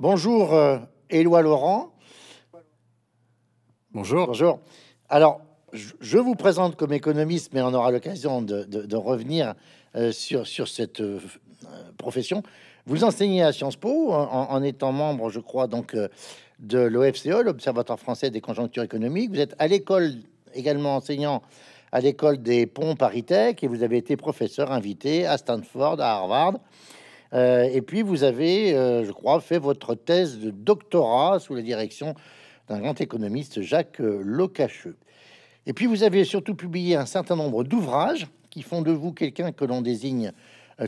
Bonjour, euh, Éloi Laurent. Bonjour. Bonjour. Alors, je vous présente comme économiste, mais on aura l'occasion de, revenir euh, sur, cette euh, profession. Vous enseignez à Sciences Po en, étant membre, je crois, donc de l'OFCE, l'Observatoire français des conjonctures économiques. Vous êtes à l'école également enseignant à l'école des ponts Paris Tech et vous avez été professeur invité à Stanford, à Harvard. Euh, et puis, vous avez, euh, je crois, fait votre thèse de doctorat sous la direction d'un grand économiste, Jacques euh, Locacheux. Et puis, vous avez surtout publié un certain nombre d'ouvrages qui font de vous quelqu'un que l'on désigne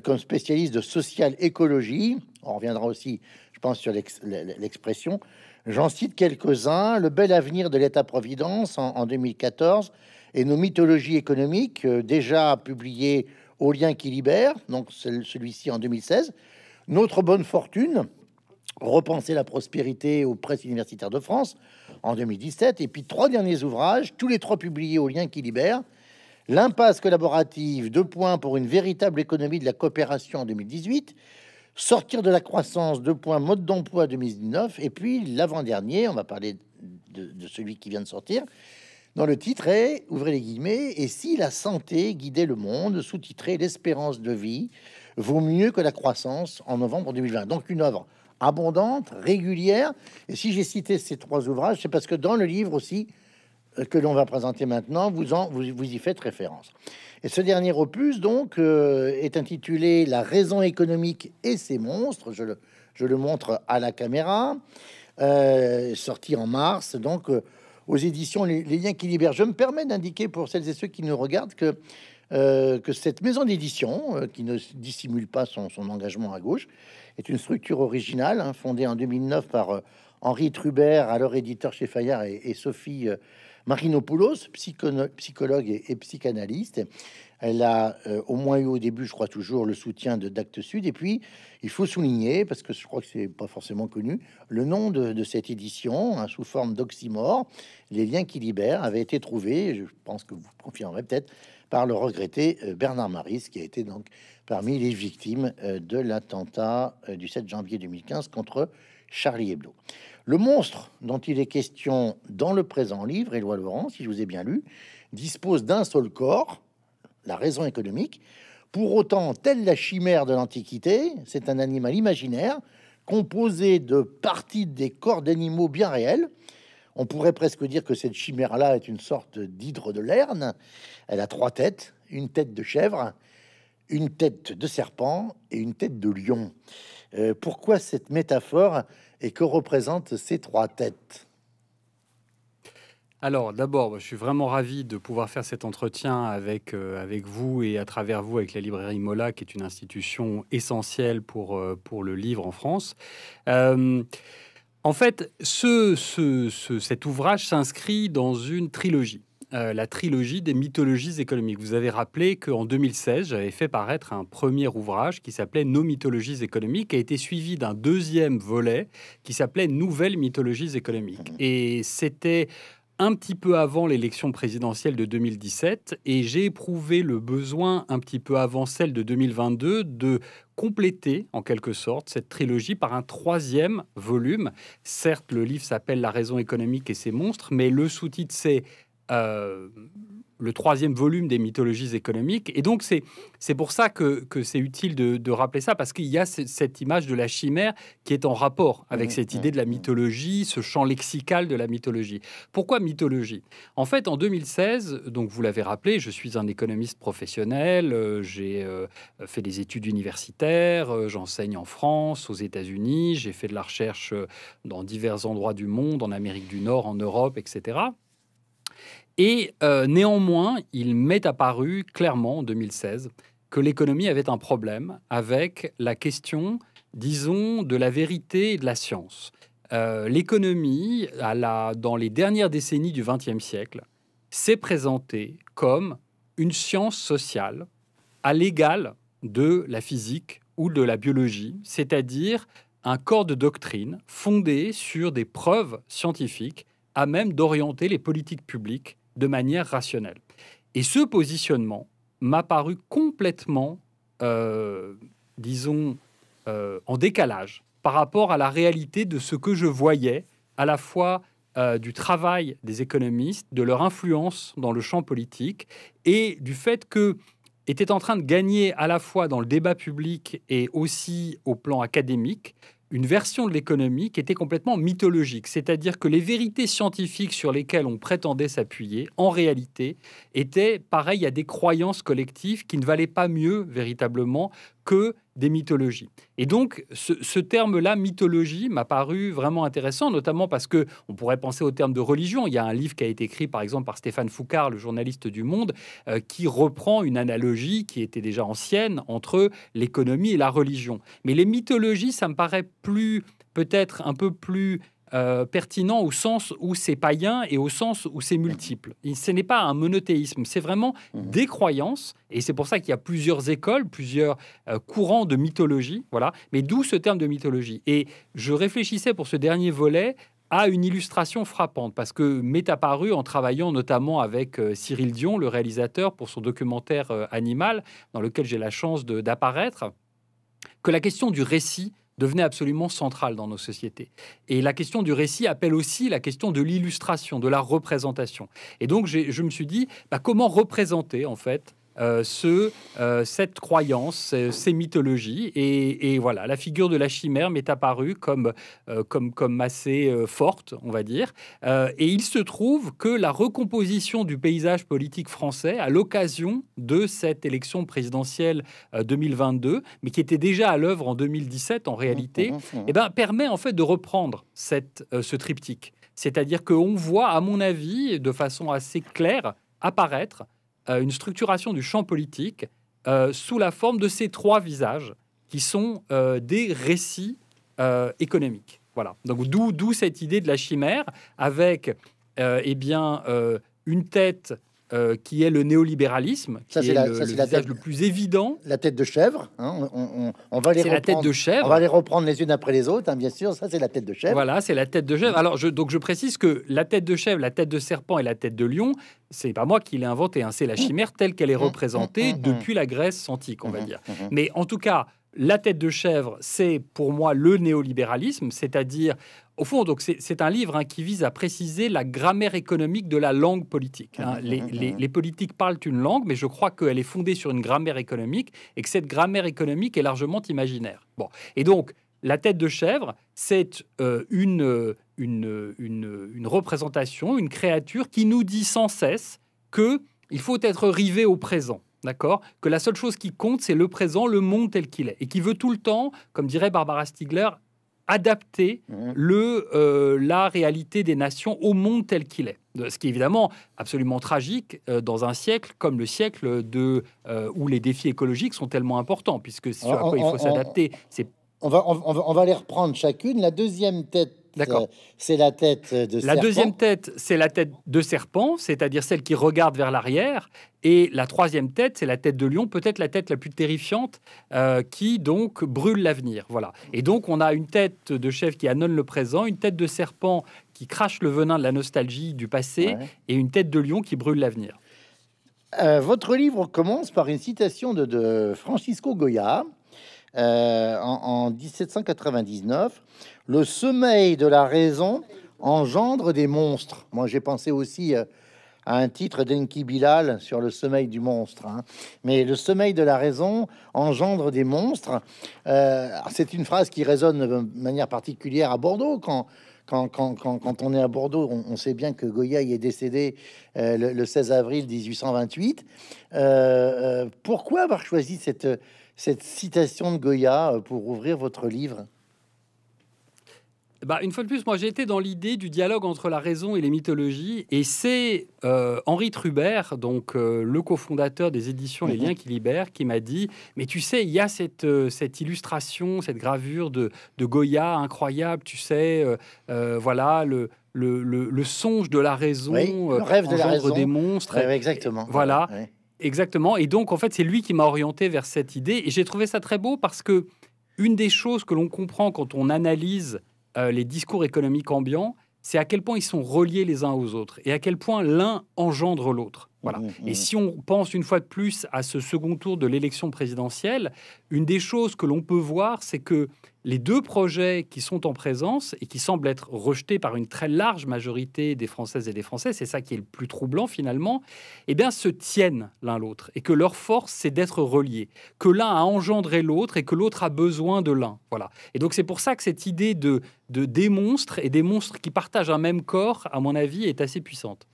comme spécialiste de social-écologie. On reviendra aussi, je pense, sur l'expression. J'en cite quelques-uns. Le bel avenir de l'État-providence en, 2014 et nos mythologies économiques, déjà publiées au lien qui libère, donc celui-ci en 2016. Notre bonne fortune, Repenser la prospérité aux presses universitaires de France en 2017. Et puis trois derniers ouvrages, tous les trois publiés au lien qui libère. L'impasse collaborative, deux points pour une véritable économie de la coopération en 2018. Sortir de la croissance, deux points, mode d'emploi 2019. Et puis l'avant-dernier, on va parler de celui qui vient de sortir, dont le titre est, ouvrez les guillemets, et si la santé guidait le monde, sous-titré L'espérance de vie vaut mieux que la croissance en novembre 2020. Donc une œuvre abondante, régulière. Et si j'ai cité ces trois ouvrages, c'est parce que dans le livre aussi euh, que l'on va présenter maintenant, vous, en, vous, y faites référence. Et ce dernier opus, donc, euh, est intitulé La raison économique et ses monstres. Je le, je le montre à la caméra. Euh, sorti en mars, donc aux éditions les, liens qui libèrent. Je me permets d'indiquer pour celles et ceux qui nous regardent que euh, que cette maison d'édition, euh, qui ne dissimule pas son, engagement à gauche, est une structure originale, hein, fondée en 2009 par euh, Henri Trubert, alors éditeur chez Fayard, et, Sophie Marinopoulos, psychologue et, psychanalyste. Elle a euh, au moins eu au début, je crois toujours, le soutien de Dacte Sud. Et puis, il faut souligner, parce que je crois que c'est pas forcément connu, le nom de, cette édition, hein, sous forme d'oxymore, Les liens qui libèrent, avait été trouvé, je pense que vous confirmerez peut-être, par le regretté euh, Bernard Maris, qui a été donc parmi les victimes euh, de l'attentat du 7 janvier 2015 contre Charlie Hebdo. Le monstre dont il est question dans le présent livre, Éloi Laurent, si je vous ai bien lu, dispose d'un seul corps, la raison économique. Pour autant, telle la chimère de l'Antiquité, c'est un animal imaginaire composé de parties des corps d'animaux bien réels. On pourrait presque dire que cette chimère-là est une sorte d'hydre de lerne. Elle a trois têtes, une tête de chèvre, une tête de serpent et une tête de lion. Euh, pourquoi cette métaphore et que représentent ces trois têtes alors d'abord, je suis vraiment ravi de pouvoir faire cet entretien avec, euh, avec vous et à travers vous avec la librairie Mola, qui est une institution essentielle pour, euh, pour le livre en France. Euh, en fait, ce, cet ouvrage s'inscrit dans une trilogie. la trilogie des mythologies économiques. Vous avez rappelé qu'en 2016, j'avais fait paraître un premier ouvrage qui s'appelait Nos mythologies économiques, qui a été suivi d'un deuxième volet qui s'appelait Nouvelles mythologies économiques. Et c'était un petit peu avant l'élection présidentielle de 2017 et j'ai éprouvé le besoin, un petit peu avant celle de 2022, de compléter en quelque sorte cette trilogie par un troisième volume. Certes, le livre s'appelle La raison économique et ses monstres, mais le sous-titre c'est... Euh, le troisième volume des mythologies économiques. Et donc, c'est pour ça que, c'est utile de, rappeler ça, parce qu'il y a cette image de la chimère qui est en rapport avec mmh, cette mmh, idée de la mmh. mythologie, ce champ lexical de la mythologie. Pourquoi mythologie En fait, en 2016, donc vous l'avez rappelé, je suis un économiste professionnel, euh, j'ai euh, fait des études universitaires, euh, j'enseigne en France, aux États-Unis, j'ai fait de la recherche dans divers endroits du monde, en Amérique du Nord, en Europe, etc. Et euh, néanmoins, il m'est apparu clairement en 2016 que l'économie avait un problème avec la question, disons, de la vérité et de la science. Euh, l'économie, dans les dernières décennies du XXe siècle, s'est présentée comme une science sociale à l'égal de la physique ou de la biologie, c'est-à-dire un corps de doctrine fondé sur des preuves scientifiques à même d'orienter les politiques publiques de manière rationnelle. Et ce positionnement m'a paru complètement, euh, disons, euh, en décalage par rapport à la réalité de ce que je voyais à la fois euh, du travail des économistes, de leur influence dans le champ politique et du fait que était en train de gagner à la fois dans le débat public et aussi au plan académique une version de l'économie qui était complètement mythologique, c'est-à-dire que les vérités scientifiques sur lesquelles on prétendait s'appuyer, en réalité, étaient pareilles à des croyances collectives qui ne valaient pas mieux véritablement que des mythologies. Et donc, ce, terme-là, mythologie, m'a paru vraiment intéressant, notamment parce que on pourrait penser au terme de religion. Il y a un livre qui a été écrit, par exemple, par Stéphane Foucard, le journaliste du Monde, euh, qui reprend une analogie qui était déjà ancienne entre l'économie et la religion. Mais les mythologies, ça me paraît plus, peut-être un peu plus euh, pertinent au sens où c'est païen et au sens où c'est multiple. ce n'est pas un monothéisme, c'est vraiment mhm. des croyances, et c'est pour ça qu'il y a plusieurs écoles, plusieurs euh, courants de mythologie, voilà, mais d'où ce terme de mythologie. Et je réfléchissais pour ce dernier volet à une illustration frappante, parce que m'est apparu en travaillant notamment avec euh, Cyril Dion, le réalisateur, pour son documentaire Animal, dans lequel j'ai la chance d'apparaître, que la question du récit devenait absolument centrale dans nos sociétés. Et la question du récit appelle aussi la question de l'illustration, de la représentation. Et donc je me suis dit, bah, comment représenter en fait euh, ce, euh, cette croyance, euh, ces mythologies. Et, voilà, la figure de la chimère m'est apparue comme, comme, comme assez forte, on va dire. et il se trouve que la recomposition du paysage politique français à l'occasion de cette élection présidentielle 2022, mais qui était déjà à l'œuvre en 2017 en réalité, mmh, mmh, mmh, eh ben, permet en fait de reprendre cette, ce triptyque. C'est-à-dire qu'on voit, à mon avis, de façon assez claire, apparaître euh, une structuration du champ politique euh, sous la forme de ces trois visages qui sont euh, des récits économiques. Voilà. Donc d'où cette idée de la chimère avec eh bien une tête euh, qui est le néolibéralisme, qui ça, est, la, le, le tête, le plus évident. La tête de chèvre. Hein, on, va les reprendre, la tête de chèvre. On va les reprendre les unes après les autres, hein, bien sûr. Ça, c'est la tête de chèvre. Voilà, c'est la tête de chèvre. Alors, je, donc, je précise que la tête de chèvre, la tête de serpent et la tête de lion, c'est pas moi qui l'ai inventée. Hein, c'est la chimère telle qu'elle est mmh, mmh, représentée mmh, depuis la Grèce antique, on va dire. Mais en tout cas, la tête de chèvre, c'est pour moi le néolibéralisme, c'est-à-dire au fond, donc c'est un livre hein, qui vise à préciser la grammaire économique de la langue politique. Hein. Mmh. Mmh. Les, politiques parlent une langue, mais je crois qu'elle est fondée sur une grammaire économique et que cette grammaire économique est largement imaginaire. Bon, et donc la tête de chèvre, c'est euh, euh, euh, une, représentation, une créature qui nous dit sans cesse que il faut être rivé au présent. D'accord Que la seule chose qui compte, c'est le présent, le monde tel qu'il est. Et qui veut tout le temps, comme dirait Barbara Stigler, adapter mhm. le, euh, la réalité des nations au monde tel qu'il est. Euh, ce qui est évidemment absolument tragique euh, dans un siècle comme le siècle de, où les défis écologiques sont tellement importants, puisque sur quoi il faut s'adapter, c'est... On va, on, va, on va les reprendre chacune. La deuxième tête D'accord. c'est la tête de La deuxième tête, c'est la tête de serpent, c'est-à-dire celle qui regarde vers l'arrière. Et la troisième tête, c'est la tête de lion, peut-être la tête la plus terrifiante, euh, qui donc brûle l'avenir. Voilà. Et donc on a une tête de chef qui annonce le présent, une tête de serpent qui crache le venin de la nostalgie du passé, et une tête de lion qui brûle l'avenir. Euh, votre livre commence par une citation de Francisco Goya, euh, en, 1799, le sommeil de la raison engendre des monstres. Moi, j'ai pensé aussi euh, à un titre d'Enki Bilal sur le sommeil du monstre. Hein. Mais le sommeil de la raison engendre des monstres. Euh, c'est une phrase qui résonne de manière particulière à Bordeaux quand. Quand, quand, quand, on est à Bordeaux, on, sait bien que Goya y est décédé le, le, 16 avril 1828. pourquoi avoir choisi cette, cette citation de Goya euh, pour ouvrir votre livre bah, une fois de plus, moi j'étais dans l'idée du dialogue entre la raison et les mythologies, et c'est euh, Henri Trubert, donc euh, le cofondateur des éditions Les mhm. Liens qui Libèrent, qui m'a dit Mais tu sais, il y a cette, illustration, cette gravure de, Goya incroyable, tu sais, voilà, le, le, songe de la raison, le rêve de la des monstres. exactement. voilà. Exactement. Et donc, en fait, c'est lui qui m'a orienté vers cette idée. Et j'ai trouvé ça très beau parce que une des choses que l'on comprend quand on analyse euh, les discours économiques ambiants, c'est à quel point ils sont reliés les uns aux autres et à quel point l'un engendre l'autre. Voilà. Mmh, mmh, mmh. Et si on pense une fois de plus à ce second tour de l'élection présidentielle, une des choses que l'on peut voir, c'est que les deux projets qui sont en présence et qui semblent être rejetés par une très large majorité des Françaises et des Français, c'est ça qui est le plus troublant finalement, eh bien se tiennent l'un l'autre et que leur force c'est d'être reliés, que l'un a engendré l'autre et que l'autre a besoin de l'un. Voilà. Et donc c'est pour ça que cette idée de, de des monstres et des monstres qui partagent un même corps, à mon avis, est assez puissante.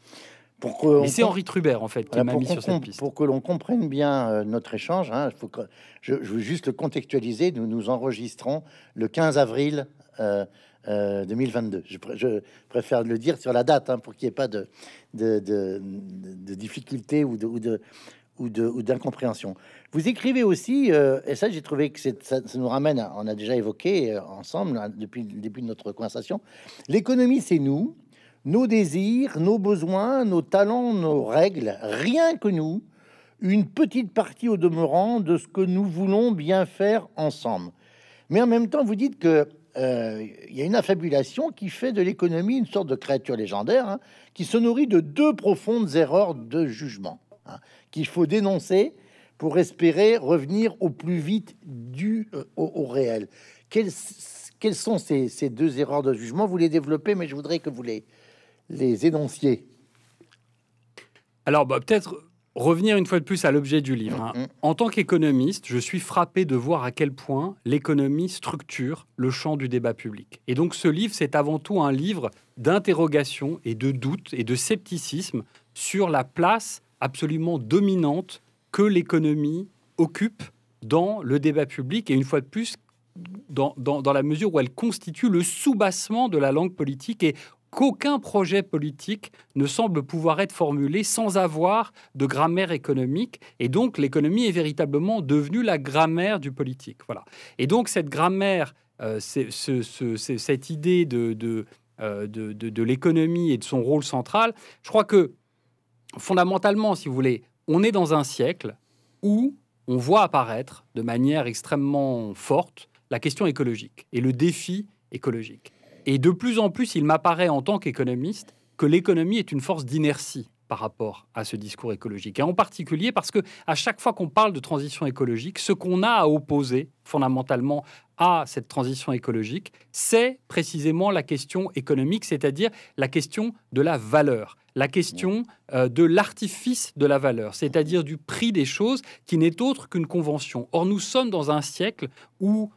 Pour que c'est Henri Trubert en fait qui m'a mis sur cette piste. Pour que l'on comprenne bien euh, notre échange, hein, faut que... je, veux juste le contextualiser. Nous nous enregistrons le 15 avril. 2022. Euh, euh, je, je, préfère le dire sur la date hein, pour qu'il n'y ait pas de, de, difficultés ou de, ou de, d'incompréhension. Vous écrivez aussi, et ça j'ai trouvé que ça, nous ramène, on a déjà évoqué ensemble hein, depuis le début de notre conversation, l'économie c'est nous, nos désirs, nos besoins, nos talents, nos règles, rien que nous, une petite partie au demeurant de ce que nous voulons bien faire ensemble. Mais en même temps, vous dites que euh, il y a une affabulation qui fait de l'économie une sorte de créature légendaire hein, qui se nourrit de deux profondes erreurs de jugement hein, qu'il faut dénoncer pour espérer revenir au plus vite du euh, au, réel. Quelles, sont ces, ces, deux erreurs de jugement Vous les développez, mais je voudrais que vous les, les énonciés Alors, bah, peut-être revenir une fois de plus à l'objet du livre. Hein. En tant qu'économiste, je suis frappé de voir à quel point l'économie structure le champ du débat public. Et donc, ce livre, c'est avant tout un livre d'interrogation et de doute et de scepticisme sur la place absolument dominante que l'économie occupe dans le débat public et une fois de plus dans, dans, la mesure où elle constitue le soubassement de la langue politique et qu'aucun projet politique ne semble pouvoir être formulé sans avoir de grammaire économique. Et donc, l'économie est véritablement devenue la grammaire du politique. Voilà. Et donc, cette grammaire, euh, c'est, cette idée euh, de, l'économie et de son rôle central, je crois que fondamentalement, si vous voulez, on est dans un siècle où on voit apparaître de manière extrêmement forte la question écologique et le défi écologique. Et de plus en plus, il m'apparaît en tant qu'économiste que l'économie est une force d'inertie par rapport à ce discours écologique. Et en particulier parce que à chaque fois qu'on parle de transition écologique, ce qu'on a à opposer fondamentalement à cette transition écologique, c'est précisément la question économique, c'est-à-dire la question de la valeur, la question euh, de l'artifice de la valeur, c'est-à-dire du prix des choses qui n'est autre qu'une convention. Or, nous sommes dans un siècle où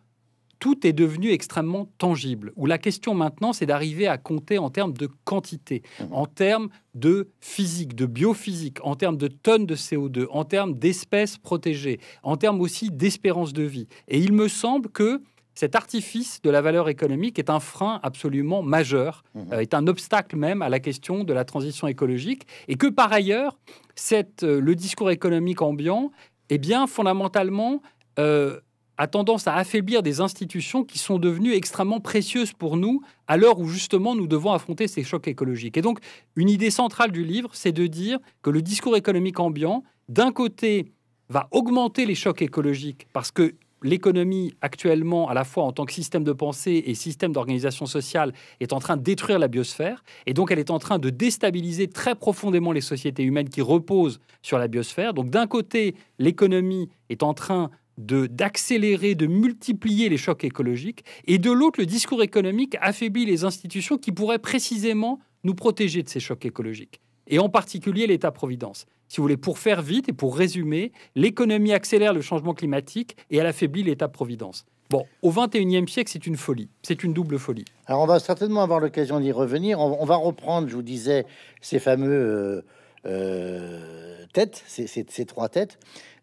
tout est devenu extrêmement tangible, où la question maintenant, c'est d'arriver à compter en termes de quantité, mhm. en termes de physique, de biophysique, en termes de tonnes de CO2, en termes d'espèces protégées, en termes aussi d'espérance de vie. Et il me semble que cet artifice de la valeur économique est un frein absolument majeur, mhm. euh, est un obstacle même à la question de la transition écologique, et que par ailleurs, cette, euh, le discours économique ambiant, est eh bien, fondamentalement, euh, a tendance à affaiblir des institutions qui sont devenues extrêmement précieuses pour nous à l'heure où justement nous devons affronter ces chocs écologiques. Et donc, une idée centrale du livre, c'est de dire que le discours économique ambiant, d'un côté, va augmenter les chocs écologiques parce que l'économie actuellement, à la fois en tant que système de pensée et système d'organisation sociale, est en train de détruire la biosphère. Et donc, elle est en train de déstabiliser très profondément les sociétés humaines qui reposent sur la biosphère. Donc, d'un côté, l'économie est en train d'accélérer, de, multiplier les chocs écologiques, et de l'autre, le discours économique affaiblit les institutions qui pourraient précisément nous protéger de ces chocs écologiques, et en particulier l'État-providence. Si vous voulez, pour faire vite et pour résumer, l'économie accélère le changement climatique et elle affaiblit l'État-providence. Bon, au XXIe siècle, c'est une folie, c'est une double folie. Alors on va certainement avoir l'occasion d'y revenir. On, va reprendre, je vous disais, ces fameux euh, euh, têtes, ces, trois têtes.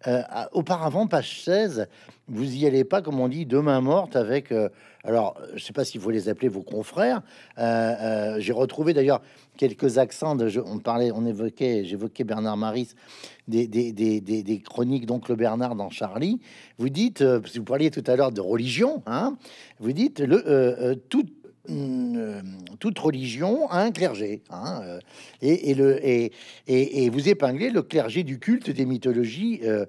Euh, auparavant, page 16, vous y allez pas, comme on dit, demain morte avec. Euh, alors, je sais pas si vous les appeler vos confrères. Euh, j'ai retrouvé d'ailleurs quelques accents. De, on parlait, on évoquait, j'évoquais Bernard Maris, des, des, chroniques d'Oncle Bernard dans Charlie. Vous dites, vous parliez tout à l'heure de religion, hein, vous dites le, tout, euh, toute religion a un clergé, hein, euh, et, le, et, vous épinglez le clergé du culte des mythologies euh,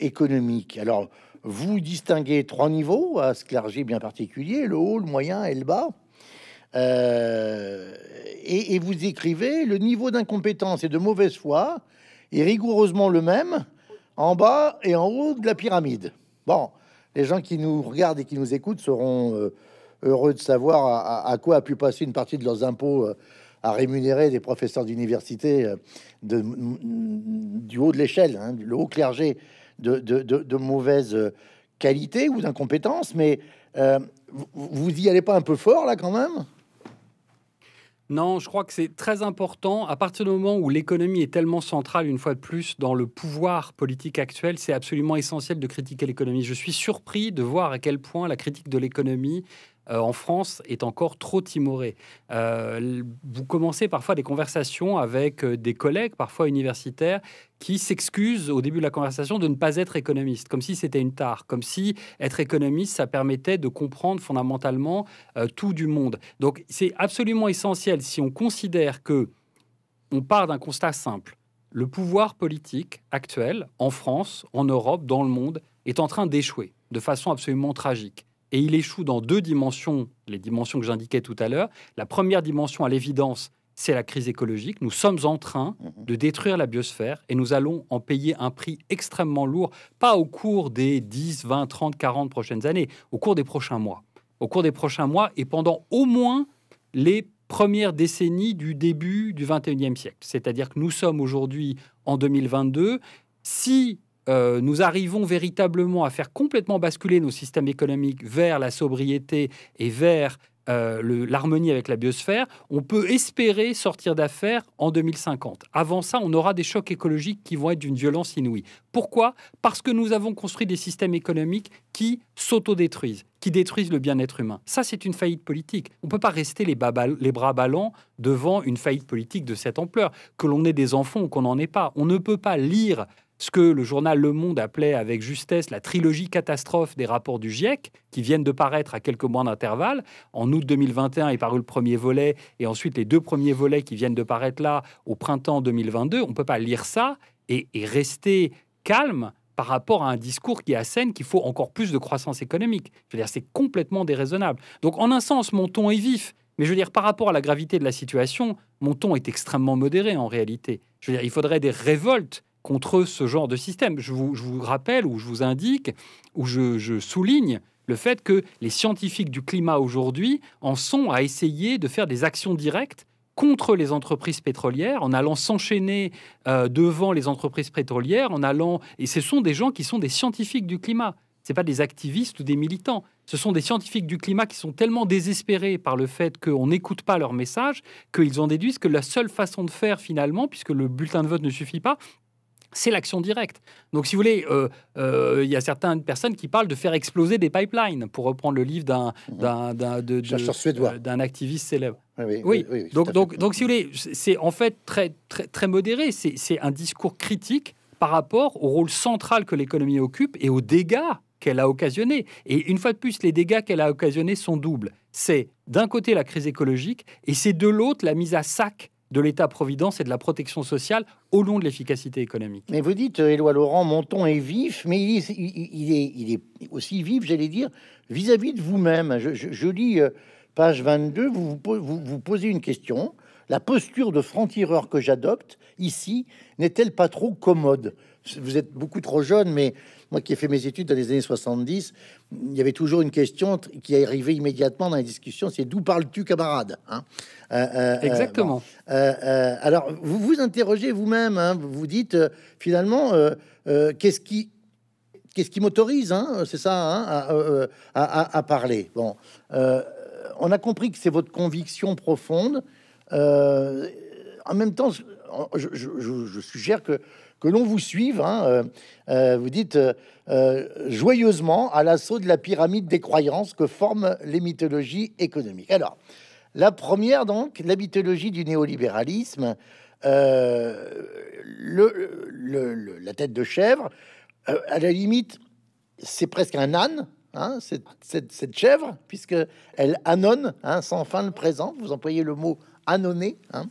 économiques. Alors, vous distinguez trois niveaux à ce clergé bien particulier, le haut, le moyen et le bas. et, vous écrivez le niveau d'incompétence et de mauvaise foi est rigoureusement le même en bas et en haut de la pyramide. Bon, les gens qui nous regardent et qui nous écoutent seront heureux de savoir à, quoi a pu passer une partie de leurs impôts euh, à rémunérer des professeurs d'université euh, de, du haut de l'échelle, hein, le haut clergé de, de, de mauvaise euh, qualité ou d'incompétence. Mais vous, vous y allez pas un peu fort là quand même non, je crois que c'est très important. À partir du moment où l'économie est tellement centrale, une fois de plus, dans le pouvoir politique actuel, c'est absolument essentiel de critiquer l'économie. Je suis surpris de voir à quel point la critique de l'économie euh, en France est encore trop timorée. Euh, vous commencez parfois des conversations avec euh, des collègues, parfois universitaires, qui s'excusent au début de la conversation de ne pas être économiste, comme si c'était une tare, comme si être économiste, ça permettait de comprendre fondamentalement tout du monde. Donc c'est absolument essentiel si on considère que on part d'un constat simple. Le pouvoir politique actuel en France, en Europe, dans le monde, est en train d'échouer de façon absolument tragique et il échoue dans deux dimensions, les dimensions que j'indiquais tout à l'heure. La première dimension, à l'évidence, c'est la crise écologique. Nous sommes en train mhm. de détruire la biosphère et nous allons en payer un prix extrêmement lourd, pas au cours des 10, 20, 30, 40 prochaines années, au cours des prochains mois. Au cours des prochains mois et pendant au moins les premières décennies du début du 21e siècle. C'est-à-dire que nous sommes aujourd'hui en 2022. Si euh, nous arrivons véritablement à faire complètement basculer nos systèmes économiques vers la sobriété et vers euh, l'harmonie avec la biosphère, on peut espérer sortir d'affaires en 2050. Avant ça, on aura des chocs écologiques qui vont être d'une violence inouïe. Pourquoi Parce que nous avons construit des systèmes économiques qui s'autodétruisent, qui détruisent le bien-être humain. Ça, c'est une faillite politique. On ne peut pas rester les, les, bras ballants devant une faillite politique de cette ampleur, que l'on ait des enfants ou qu'on n'en ait pas. On ne peut pas lire ce que le journal Le Monde appelait avec justesse la trilogie catastrophe des rapports du GIEC, qui viennent de paraître à quelques mois d'intervalle. En août 2021 est paru le premier volet, et ensuite les deux premiers volets qui viennent de paraître là au printemps 2022. On ne peut pas lire ça et, rester calme par rapport à un discours qui assène qu'il faut encore plus de croissance économique. Je veux dire, c'est complètement déraisonnable. Donc, en un sens, mon ton est vif, mais je veux dire, par rapport à la gravité de la situation, mon ton est extrêmement modéré en réalité. Je veux dire, il faudrait des révoltes contre ce genre de système. Je vous, rappelle ou je vous indique ou je, souligne le fait que les scientifiques du climat aujourd'hui en sont à essayer de faire des actions directes contre les entreprises pétrolières, en allant s'enchaîner euh, devant les entreprises pétrolières, en allant... Et ce sont des gens qui sont des scientifiques du climat. Ce pas des activistes ou des militants. Ce sont des scientifiques du climat qui sont tellement désespérés par le fait qu'on n'écoute pas leur message qu'ils en déduisent que la seule façon de faire finalement, puisque le bulletin de vote ne suffit pas, c'est l'action directe. Donc, si vous voulez, euh, euh, il y a certaines personnes qui parlent de faire exploser des pipelines, pour reprendre le livre d'un mhm. euh, d'un activiste célèbre. Oui, donc, si vous voulez, c'est en fait très, très, très modéré. C'est un discours critique par rapport au rôle central que l'économie occupe et aux dégâts qu'elle a occasionnés. Et une fois de plus, les dégâts qu'elle a occasionnés sont doubles. C'est d'un côté la crise écologique et c'est de l'autre la mise à sac de l'État-providence et de la protection sociale au long de l'efficacité économique. Mais vous dites, euh, Éloi Laurent, mon ton est vif, mais il est, aussi vif, j'allais dire, vis-à-vis de vous-même. Je, lis euh, page 22, vous vous vous, posez une question. La posture de franc-tireur que j'adopte ici n'est-elle pas trop commode Vous êtes beaucoup trop jeune, mais moi qui ai fait mes études dans les années 70, il y avait toujours une question qui arrivait immédiatement dans les discussions, c'est d'où parles-tu, camarade hein euh, euh, euh, Exactement. alors, vous vous interrogez vous-même, hein, vous dites, finalement, qu'est-ce qui... Qu'est-ce qui m'autorise, hein, c'est ça, à, parler Bon, on a compris que c'est votre conviction profonde. en même temps, je, suggère que que l'on vous suive. Hein, euh, euh, vous dites euh, joyeusement à l'assaut de la pyramide des croyances que forment les mythologies économiques. Alors, la première, donc, la mythologie du néolibéralisme, le, la tête de chèvre, à la limite, c'est presque un âne, hein, cette, chèvre, puisque elle annonne hein, sans fin le présent. Vous employez le mot annonner. Hein.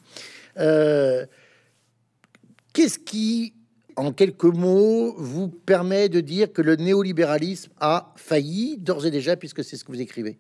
Qu'est-ce qui en quelques mots, vous permet de dire que le néolibéralisme a failli d'ores et déjà, puisque c'est ce que vous écrivez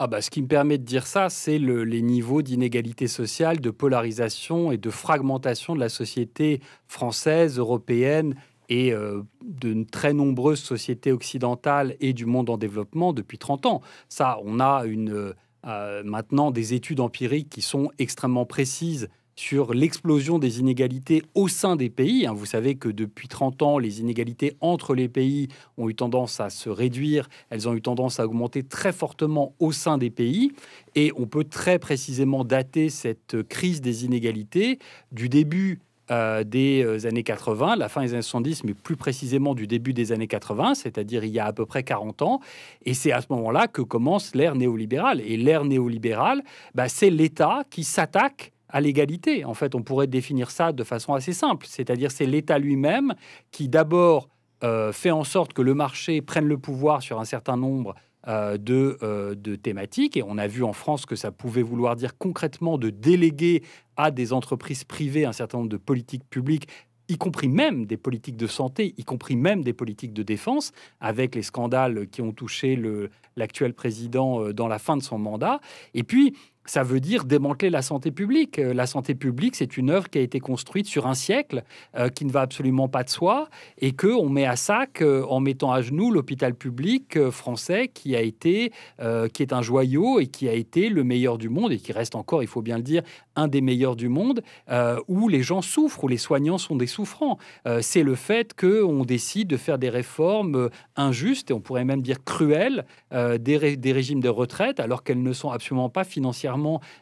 ah bah, ce qui me permet de dire ça, c'est le, les niveaux d'inégalité sociale, de polarisation et de fragmentation de la société française, européenne et euh, de très nombreuses sociétés occidentales et du monde en développement depuis 30 ans. Ça, on a une, euh, euh, maintenant des études empiriques qui sont extrêmement précises sur l'explosion des inégalités au sein des pays. Hein, vous savez que depuis 30 ans, les inégalités entre les pays ont eu tendance à se réduire, elles ont eu tendance à augmenter très fortement au sein des pays. Et on peut très précisément dater cette crise des inégalités du début euh, des euh, années 80, la fin des années 70, mais plus précisément du début des années 80, c'est-à-dire il y a à peu près 40 ans. Et c'est à ce moment-là que commence l'ère néolibérale. Et l'ère néolibérale, bah, c'est l'État qui s'attaque à l'égalité. En fait, on pourrait définir ça de façon assez simple, c'est-à-dire c'est l'État lui-même qui d'abord euh, fait en sorte que le marché prenne le pouvoir sur un certain nombre euh, de, euh, de, thématiques. Et on a vu en France que ça pouvait vouloir dire concrètement de déléguer à des entreprises privées un certain nombre de politiques publiques y compris même des politiques de santé, y compris même des politiques de défense, avec les scandales qui ont touché l'actuel président dans la fin de son mandat. Et puis, ça veut dire démanteler la santé publique. Euh, la santé publique, c'est une œuvre qui a été construite sur un siècle, euh, qui ne va absolument pas de soi, et que on met à sac euh, en mettant à genoux l'hôpital public français qui a été, qui est un joyau et qui a été le meilleur du monde et qui reste encore, il faut bien le dire, un des meilleurs du monde, où les gens souffrent, où les soignants sont des souffrants. c'est le fait que on décide de faire des réformes injustes et on pourrait même dire cruelles des, des régimes de retraite alors qu'elles ne sont absolument pas financièrement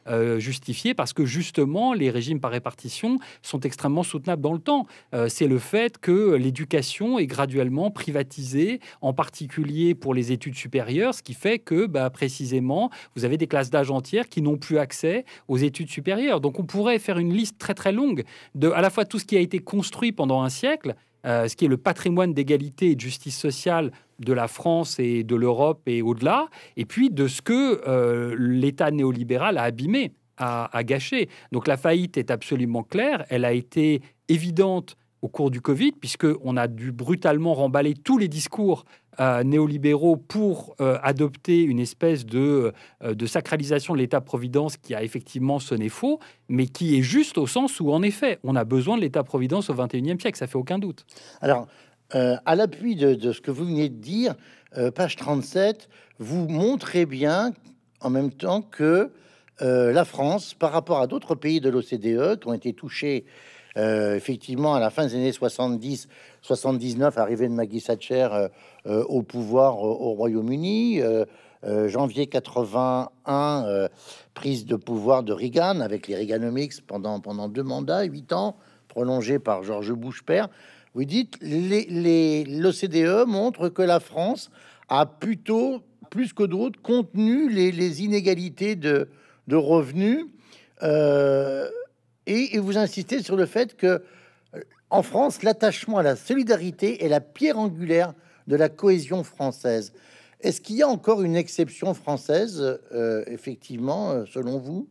euh, justifié parce que justement les régimes par répartition sont extrêmement soutenables dans le temps. Euh, c'est le fait que l'éducation est graduellement privatisée, en particulier pour les études supérieures, ce qui fait que bah, précisément vous avez des classes d'âge entières qui n'ont plus accès aux études supérieures. Donc on pourrait faire une liste très très longue de à la fois tout ce qui a été construit pendant un siècle euh, ce qui est le patrimoine d'égalité et de justice sociale de la France et de l'Europe et au-delà, et puis de ce que euh, l'État néolibéral a abîmé, a, gâché. Donc la faillite est absolument claire, elle a été évidente au cours du Covid, puisqu'on a dû brutalement remballer tous les discours euh, néolibéraux pour euh, adopter une espèce euh, de, sacralisation de l'État-providence qui a effectivement sonné faux, mais qui est juste au sens où, en effet, on a besoin de l'État-providence au XXIe siècle, ça fait aucun doute. Alors, à l'appui de, de, ce que vous venez de dire, page 37, vous montrez bien en même temps que la France, par rapport à d'autres pays de l'OCDE qui ont été touchés euh, effectivement, à la fin des années 70, 79, arrivée de Maggie Thatcher euh, euh, au pouvoir au Royaume-Uni. janvier 81, prise de pouvoir de Reagan avec les Reaganomics pendant, pendant deux mandats, huit ans, prolongé par George Bush père. Vous dites, l'OCDE les, e montre que la France a plutôt, plus que d'autres, contenu les, inégalités de, revenus et, vous insistez sur le fait que, euh, en France, l'attachement à la solidarité est la pierre angulaire de la cohésion française. Est-ce qu'il y a encore une exception française, euh, effectivement, euh, selon vous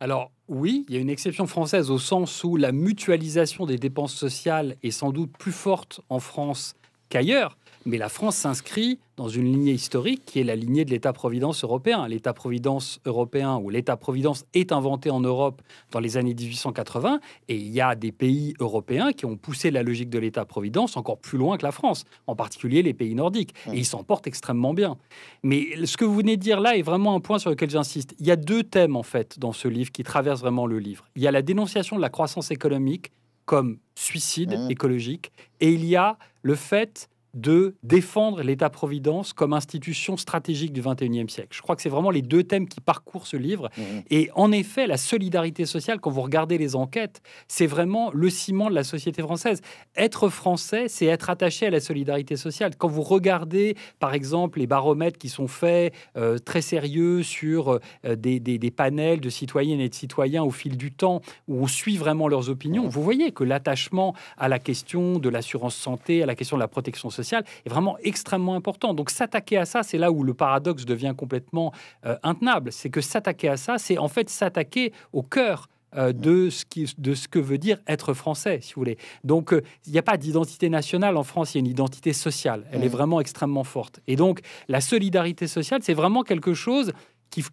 alors oui, il y a une exception française au sens où la mutualisation des dépenses sociales est sans doute plus forte en France qu'ailleurs. Mais la France s'inscrit dans une lignée historique qui est la lignée de l'État-providence européen. L'État-providence européen ou l'État-providence est inventé en Europe dans les années 1880 et il y a des pays européens qui ont poussé la logique de l'État-providence encore plus loin que la France, en particulier les pays nordiques. Et ils s'en portent extrêmement bien. Mais ce que vous venez de dire là est vraiment un point sur lequel j'insiste. Il y a deux thèmes en fait dans ce livre qui traversent vraiment le livre. Il y a la dénonciation de la croissance économique comme suicide mmh. écologique et il y a le fait de défendre l'État-providence comme institution stratégique du XXIe siècle. Je crois que c'est vraiment les deux thèmes qui parcourent ce livre. Mmh. Et en effet, la solidarité sociale, quand vous regardez les enquêtes, c'est vraiment le ciment de la société française. Être français, c'est être attaché à la solidarité sociale. Quand vous regardez, par exemple, les baromètres qui sont faits euh, très sérieux sur euh, des, des, panels de citoyennes et de citoyens au fil du temps, où on suit vraiment leurs opinions, mmh. vous voyez que l'attachement à la question de l'assurance santé, à la question de la protection sociale, est vraiment extrêmement important. Donc s'attaquer à ça, c'est là où le paradoxe devient complètement euh, intenable. C'est que s'attaquer à ça, c'est en fait s'attaquer au cœur euh, de ce, qui, que veut dire être français, si vous voulez. Donc, euh, il n'y a pas d'identité nationale en France, il y a une identité sociale. Elle est vraiment extrêmement forte. Et donc, la solidarité sociale, c'est vraiment quelque chose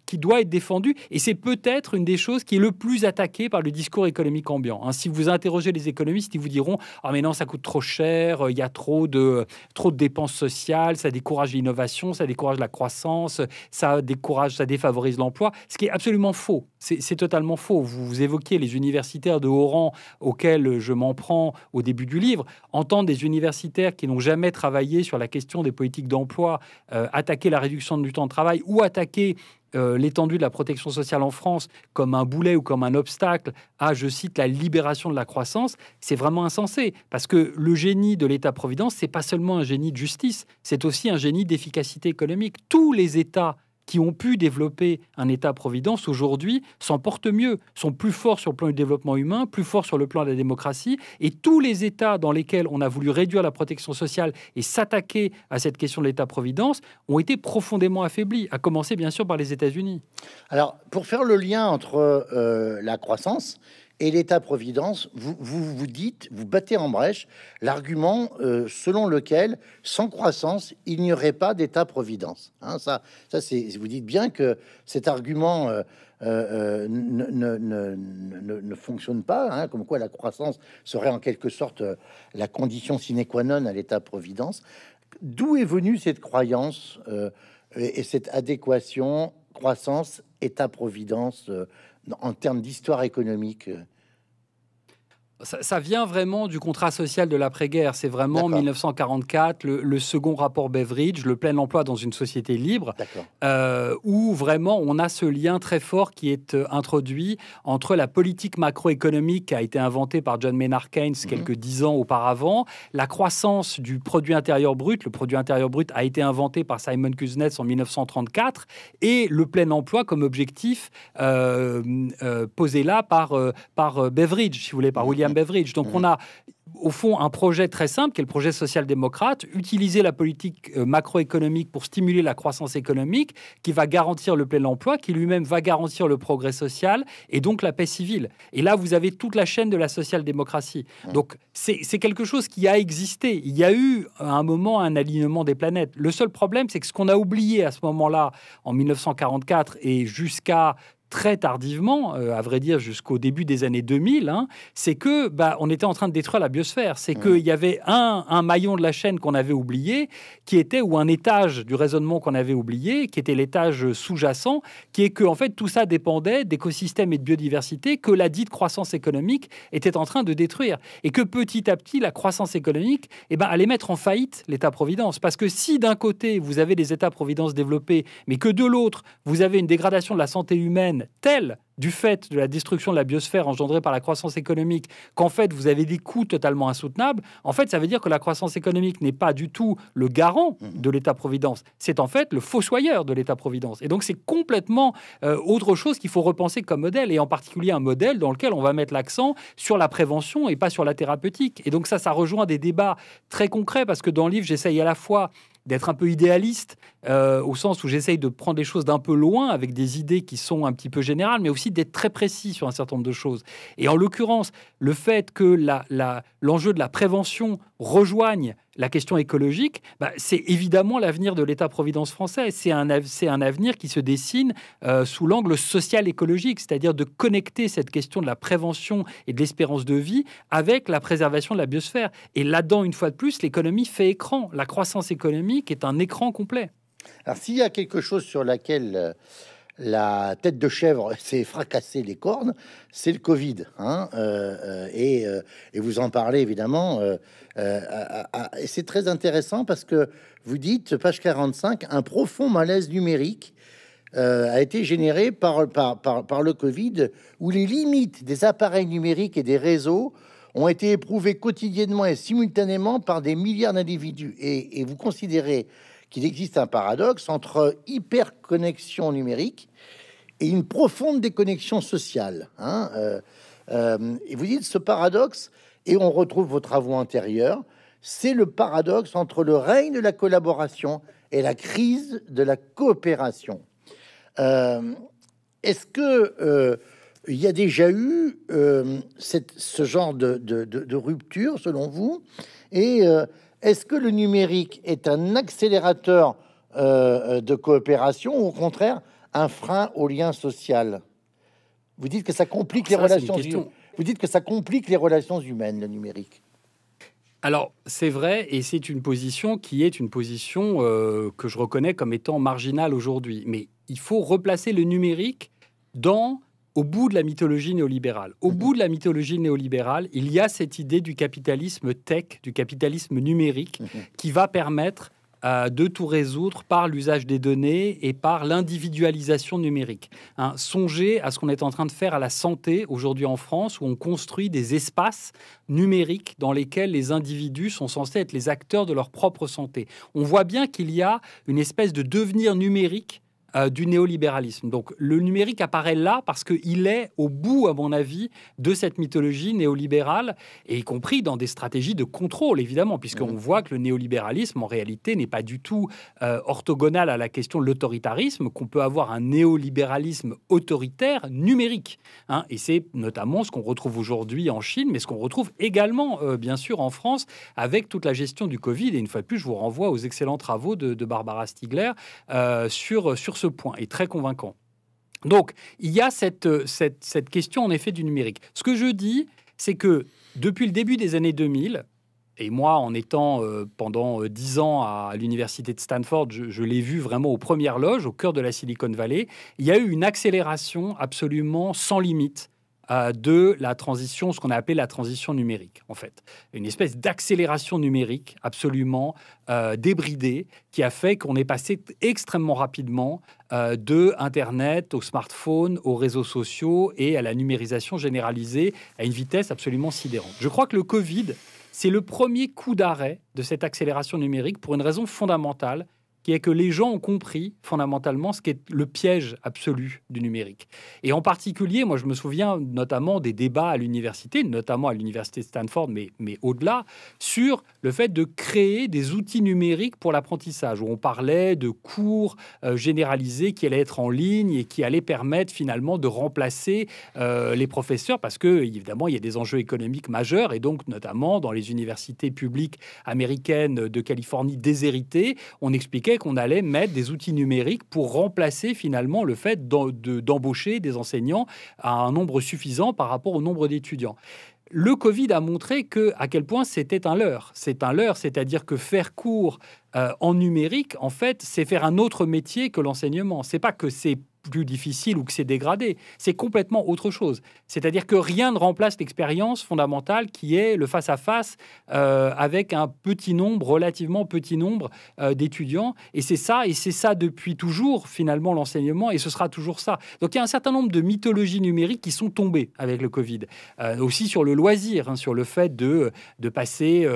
qui, doit être défendu, Et c'est peut-être une des choses qui est le plus attaquée par le discours économique ambiant. Hein, si vous interrogez les économistes, ils vous diront Ah, mais non, ça coûte trop cher, euh, il y a trop de, euh, trop de dépenses sociales, ça décourage l'innovation, ça décourage la croissance, ça décourage, ça défavorise l'emploi. Ce qui est absolument faux. C'est totalement faux. Vous, évoquez les universitaires de haut rang auxquels je m'en prends au début du livre. Entendre des universitaires qui n'ont jamais travaillé sur la question des politiques d'emploi, euh, attaquer la réduction du temps de travail ou attaquer euh, l'étendue de la protection sociale en France comme un boulet ou comme un obstacle à, je cite, la libération de la croissance, c'est vraiment insensé. Parce que le génie de l'État-providence, c'est pas seulement un génie de justice, c'est aussi un génie d'efficacité économique. Tous les États qui ont pu développer un État-providence aujourd'hui s'en portent mieux, sont plus forts sur le plan du développement humain, plus forts sur le plan de la démocratie. Et tous les États dans lesquels on a voulu réduire la protection sociale et s'attaquer à cette question de l'État-providence ont été profondément affaiblis, à commencer bien sûr par les États-Unis. Alors, pour faire le lien entre euh, la croissance et l'État-providence, vous, vous, dites, vous battez en brèche l'argument euh, selon lequel, sans croissance, il n'y aurait pas d'État-providence. Hein. ça, ça c'est, vous dites bien que cet argument euh, euh, ne, fonctionne pas, hein, comme quoi la croissance serait en quelque sorte la condition sine qua non à l'État-providence. D'où est venue cette croyance et, cette adéquation croissance, État-providence en termes d'histoire économique euh, ça, vient vraiment du contrat social de l'après-guerre. C'est vraiment 1944, le, second rapport Beveridge, le plein emploi dans une société libre, euh, où vraiment on a ce lien très fort qui est euh, introduit entre la politique macroéconomique qui a été inventée par John Maynard Keynes mhm. quelques dix ans auparavant, la croissance du produit intérieur brut. Le produit intérieur brut a été inventé par Simon Kuznets en 1934 et le plein emploi comme objectif euh, posé là par, par Beveridge, si vous voulez, par mhm. William Beveridge. Donc on mm. a au fond un projet très simple qui est le projet social-démocrate, utiliser la politique euh, macroéconomique pour stimuler la croissance économique qui va garantir le plein emploi, qui lui-même va garantir le progrès social et donc la paix civile. Et là, vous avez toute la chaîne de la social-démocratie. Mm. Donc c'est quelque chose qui a existé. Il y a eu un moment un alignement des planètes. Le seul problème, c'est que ce qu'on a oublié à ce moment-là, en 1944 et jusqu'à très tardivement, euh, à vrai dire jusqu'au début des années 2000, hein, c'est que bah, on était en train de détruire la biosphère. C'est qu'il y avait un, un, maillon de la chaîne qu'on avait oublié, qui était, ou un étage du raisonnement qu'on avait oublié, qui était l'étage sous-jacent, qui est que en fait tout ça dépendait d'écosystèmes et de biodiversité que la dite croissance économique était en train de détruire. Et que petit à petit, la croissance économique eh ben, allait mettre en faillite l'État-providence. Parce que si d'un côté, vous avez des États-providence développés, mais que de l'autre, vous avez une dégradation de la santé humaine, telle du fait de la destruction de la biosphère engendrée par la croissance économique, qu'en fait vous avez des coûts totalement insoutenables, en fait ça veut dire que la croissance économique n'est pas du tout le garant mmh. de l'État-providence, c'est en fait le fossoyeur de l'État-providence. Et donc c'est complètement euh, autre chose qu'il faut repenser comme modèle, et en particulier un modèle dans lequel on va mettre l'accent sur la prévention et pas sur la thérapeutique. Et donc ça, ça rejoint des débats très concrets, parce que dans le livre, j'essaye à la fois d'être un peu idéaliste, euh, au sens où j'essaye de prendre les choses d'un peu loin avec des idées qui sont un petit peu générales, mais aussi d'être très précis sur un certain nombre de choses. Et en l'occurrence, le fait que l'enjeu de la prévention rejoigne la question écologique, bah, c'est évidemment l'avenir de l'État-providence français. C'est un, un, avenir qui se dessine euh, sous l'angle social-écologique, c'est-à-dire de connecter cette question de la prévention et de l'espérance de vie avec la préservation de la biosphère. Et là-dedans, une fois de plus, l'économie fait écran. La croissance économique est un écran complet. Alors, s'il y a quelque chose sur laquelle euh, la tête de chèvre s'est fracassée les cornes, c'est le Covid. Hein, euh, euh, et, vous en parlez évidemment. Et c'est très intéressant parce que vous dites, page 45, un profond malaise numérique a été généré par, le Covid, où les limites des appareils numériques et des réseaux ont été éprouvées quotidiennement et simultanément par des milliards d'individus. et vous considérez qu'il existe un paradoxe entre hyperconnexion numérique et une profonde déconnexion sociale. Hein, euh, euh, et vous dites ce paradoxe, et on retrouve vos travaux antérieurs, c'est le paradoxe entre le règne de la collaboration et la crise de la coopération. Euh, est-ce que il y a déjà eu cette, ce genre de, rupture selon vous Et est-ce que le numérique est un accélérateur euh, euh, de coopération ou au contraire un frein au lien social Vous dites que ça complique les relations humaines. Vous dites que ça complique les relations humaines, le numérique. Alors, c'est vrai, et c'est une position qui est une position euh, que je reconnais comme étant marginale aujourd'hui. Mais il faut replacer le numérique dans au bout de la mythologie néolibérale. Au mhm. bout de la mythologie néolibérale, il y a cette idée du capitalisme tech, du capitalisme numérique, mhm. qui va permettre euh, de tout résoudre par l'usage des données et par l'individualisation numérique. Hein, songez à ce qu'on est en train de faire à la santé aujourd'hui en France, où on construit des espaces numériques dans lesquels les individus sont censés être les acteurs de leur propre santé. On voit bien qu'il y a une espèce de devenir numérique euh, du néolibéralisme. Donc le numérique apparaît là parce qu'il est au bout, à mon avis, de cette mythologie néolibérale, et y compris dans des stratégies de contrôle, évidemment, puisqu'on mmh. voit que le néolibéralisme, en réalité, n'est pas du tout euh, orthogonal à la question de l'autoritarisme, qu'on peut avoir un néolibéralisme autoritaire numérique. Hein. et c'est notamment ce qu'on retrouve aujourd'hui en Chine, mais ce qu'on retrouve également, euh, bien sûr, en France, avec toute la gestion du Covid. Et une fois de plus, je vous renvoie aux excellents travaux de, de Barbara Stigler sur, sur ce point est très convaincant. Donc, il y a euh, cette, question en effet du numérique. Ce que je dis, c'est que depuis le début des années 2000, et moi, en étant euh, pendant euh, dix ans à, l'université de Stanford, je, je l'ai vu vraiment aux premières loges, au cœur de la Silicon Valley, il y a eu une accélération absolument sans limite euh, de la transition, ce qu'on a appelé la transition numérique, en fait. Une espèce d'accélération numérique absolument euh, débridée qui a fait qu'on est passé extrêmement rapidement euh, de Internet aux smartphone aux réseaux sociaux et à la numérisation généralisée à une vitesse absolument sidérante. Je crois que le Covid, c'est le premier coup d'arrêt de cette accélération numérique pour une raison fondamentale qui est que les gens ont compris fondamentalement ce qu'est le piège absolu du numérique. Et en particulier, moi je me souviens notamment des débats à l'université, notamment à l'université de Stanford, mais, mais au-delà, sur le fait de créer des outils numériques pour l'apprentissage, où on parlait de cours euh, généralisés qui allaient être en ligne et qui allaient permettre finalement de remplacer euh, les professeurs, parce que évidemment il y a des enjeux économiques majeurs, et donc notamment dans les universités publiques américaines de Californie déshéritées, on expliquait qu'on allait mettre des outils numériques pour remplacer finalement le fait d'embaucher des enseignants à un nombre suffisant par rapport au nombre d'étudiants le Covid a montré que, à quel point c'était un leurre. C'est un leurre, c'est-à-dire que faire cours euh, en numérique, en fait, c'est faire un autre métier que l'enseignement. C'est pas que c'est plus difficile ou que c'est dégradé. C'est complètement autre chose. C'est-à-dire que rien ne remplace l'expérience fondamentale qui est le face-à-face euh, avec un petit nombre, relativement petit nombre euh, d'étudiants. Et c'est ça, et c'est ça depuis toujours, finalement, l'enseignement, et ce sera toujours ça. Donc il y a un certain nombre de mythologies numériques qui sont tombées avec le Covid. Euh, aussi sur le loisir, hein, sur le fait de, de passer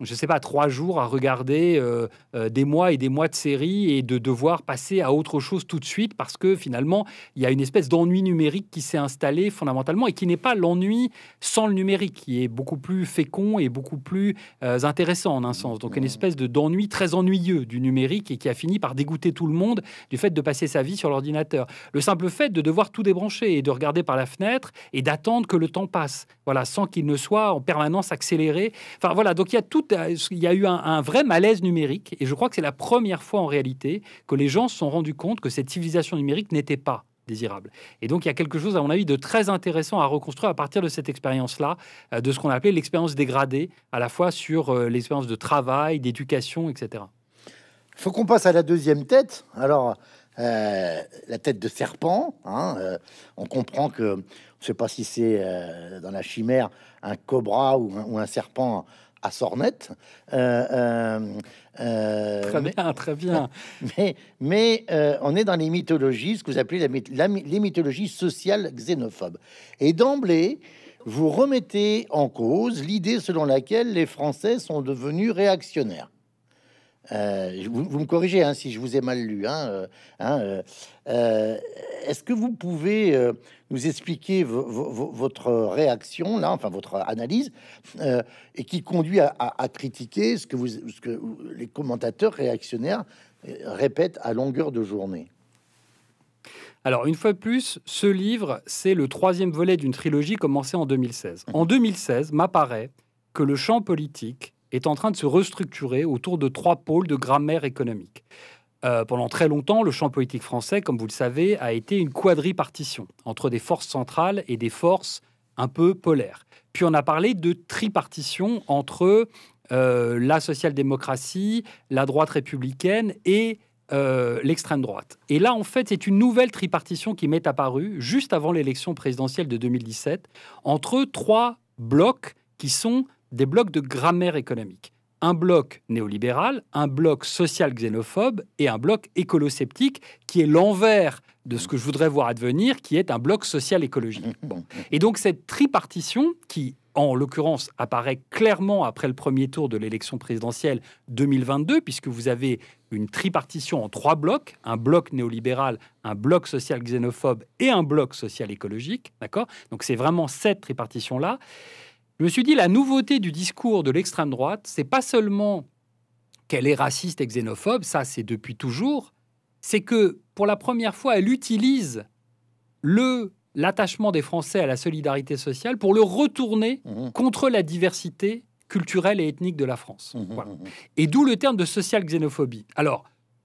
je sais pas, trois jours à regarder euh, euh, des mois et des mois de séries et de devoir passer à autre chose tout de suite parce que finalement, il y a une espèce d'ennui numérique qui s'est installé fondamentalement et qui n'est pas l'ennui sans le numérique, qui est beaucoup plus fécond et beaucoup plus euh, intéressant en un sens. Donc une espèce de d'ennui très ennuyeux du numérique et qui a fini par dégoûter tout le monde du fait de passer sa vie sur l'ordinateur. Le simple fait de devoir tout débrancher et de regarder par la fenêtre et d'attendre que le temps passe, voilà, sans qu'il ne soit en permanence accéléré. Enfin voilà, donc il y a tout il y a eu un, vrai malaise numérique. Et je crois que c'est la première fois en réalité que les gens se sont rendus compte que cette civilisation numérique n'était pas désirable. Et donc, il y a quelque chose, à mon avis, de très intéressant à reconstruire à partir de cette expérience-là, euh, de ce qu'on appelait l'expérience dégradée, à la fois sur euh, l'expérience de travail, d'éducation, etc. Il faut qu'on passe à la deuxième tête. Alors, euh, la tête de serpent, hein, on comprend que, je ne sais pas si c'est dans la chimère, un cobra ou un serpent à Sornette. Euh, euh, euh, très bien, très bien. Mais, mais on est dans les mythologies, ce que vous appelez la, mythologie les mythologies sociales xénophobes. Et d'emblée, vous remettez en cause l'idée selon laquelle les Français sont devenus réactionnaires. Euh, vous, me corrigez hein, si je vous ai mal lu. Hein, euh, hein, euh, est-ce que vous pouvez nous expliquer votre réaction, là, enfin votre analyse, et qui conduit à, critiquer ce que, ce que les commentateurs réactionnaires répètent à longueur de journée alors, une fois de plus, ce livre, c'est le troisième volet d'une trilogie commencée en 2016. En 2016, mmh. m'apparaît que le champ politique est en train de se restructurer autour de trois pôles de grammaire économique. Euh, pendant très longtemps, le champ politique français, comme vous le savez, a été une quadripartition entre des forces centrales et des forces un peu polaires. Puis on a parlé de tripartition entre euh, la social-démocratie, la droite républicaine et euh, l'extrême droite. Et là, en fait, c'est une nouvelle tripartition qui m'est apparue juste avant l'élection présidentielle de 2017 entre trois blocs qui sont des blocs de grammaire économique. Un bloc néolibéral, un bloc social xénophobe et un bloc écolo qui est l'envers de ce que je voudrais voir advenir, qui est un bloc social écologique. Bon. Et donc cette tripartition, qui en l'occurrence apparaît clairement après le premier tour de l'élection présidentielle 2022, puisque vous avez une tripartition en trois blocs, un bloc néolibéral, un bloc social xénophobe et un bloc social écologique, d'accord Donc c'est vraiment cette tripartition-là. Je me suis dit, la nouveauté du discours de l'extrême droite, c'est pas seulement qu'elle est raciste et xénophobe, ça c'est depuis toujours, c'est que pour la première fois, elle utilise le l'attachement des Français à la solidarité sociale pour le retourner mmh contre la diversité culturelle et ethnique de la France. Mmh mmh et d'où le terme de social xénophobie. Alors,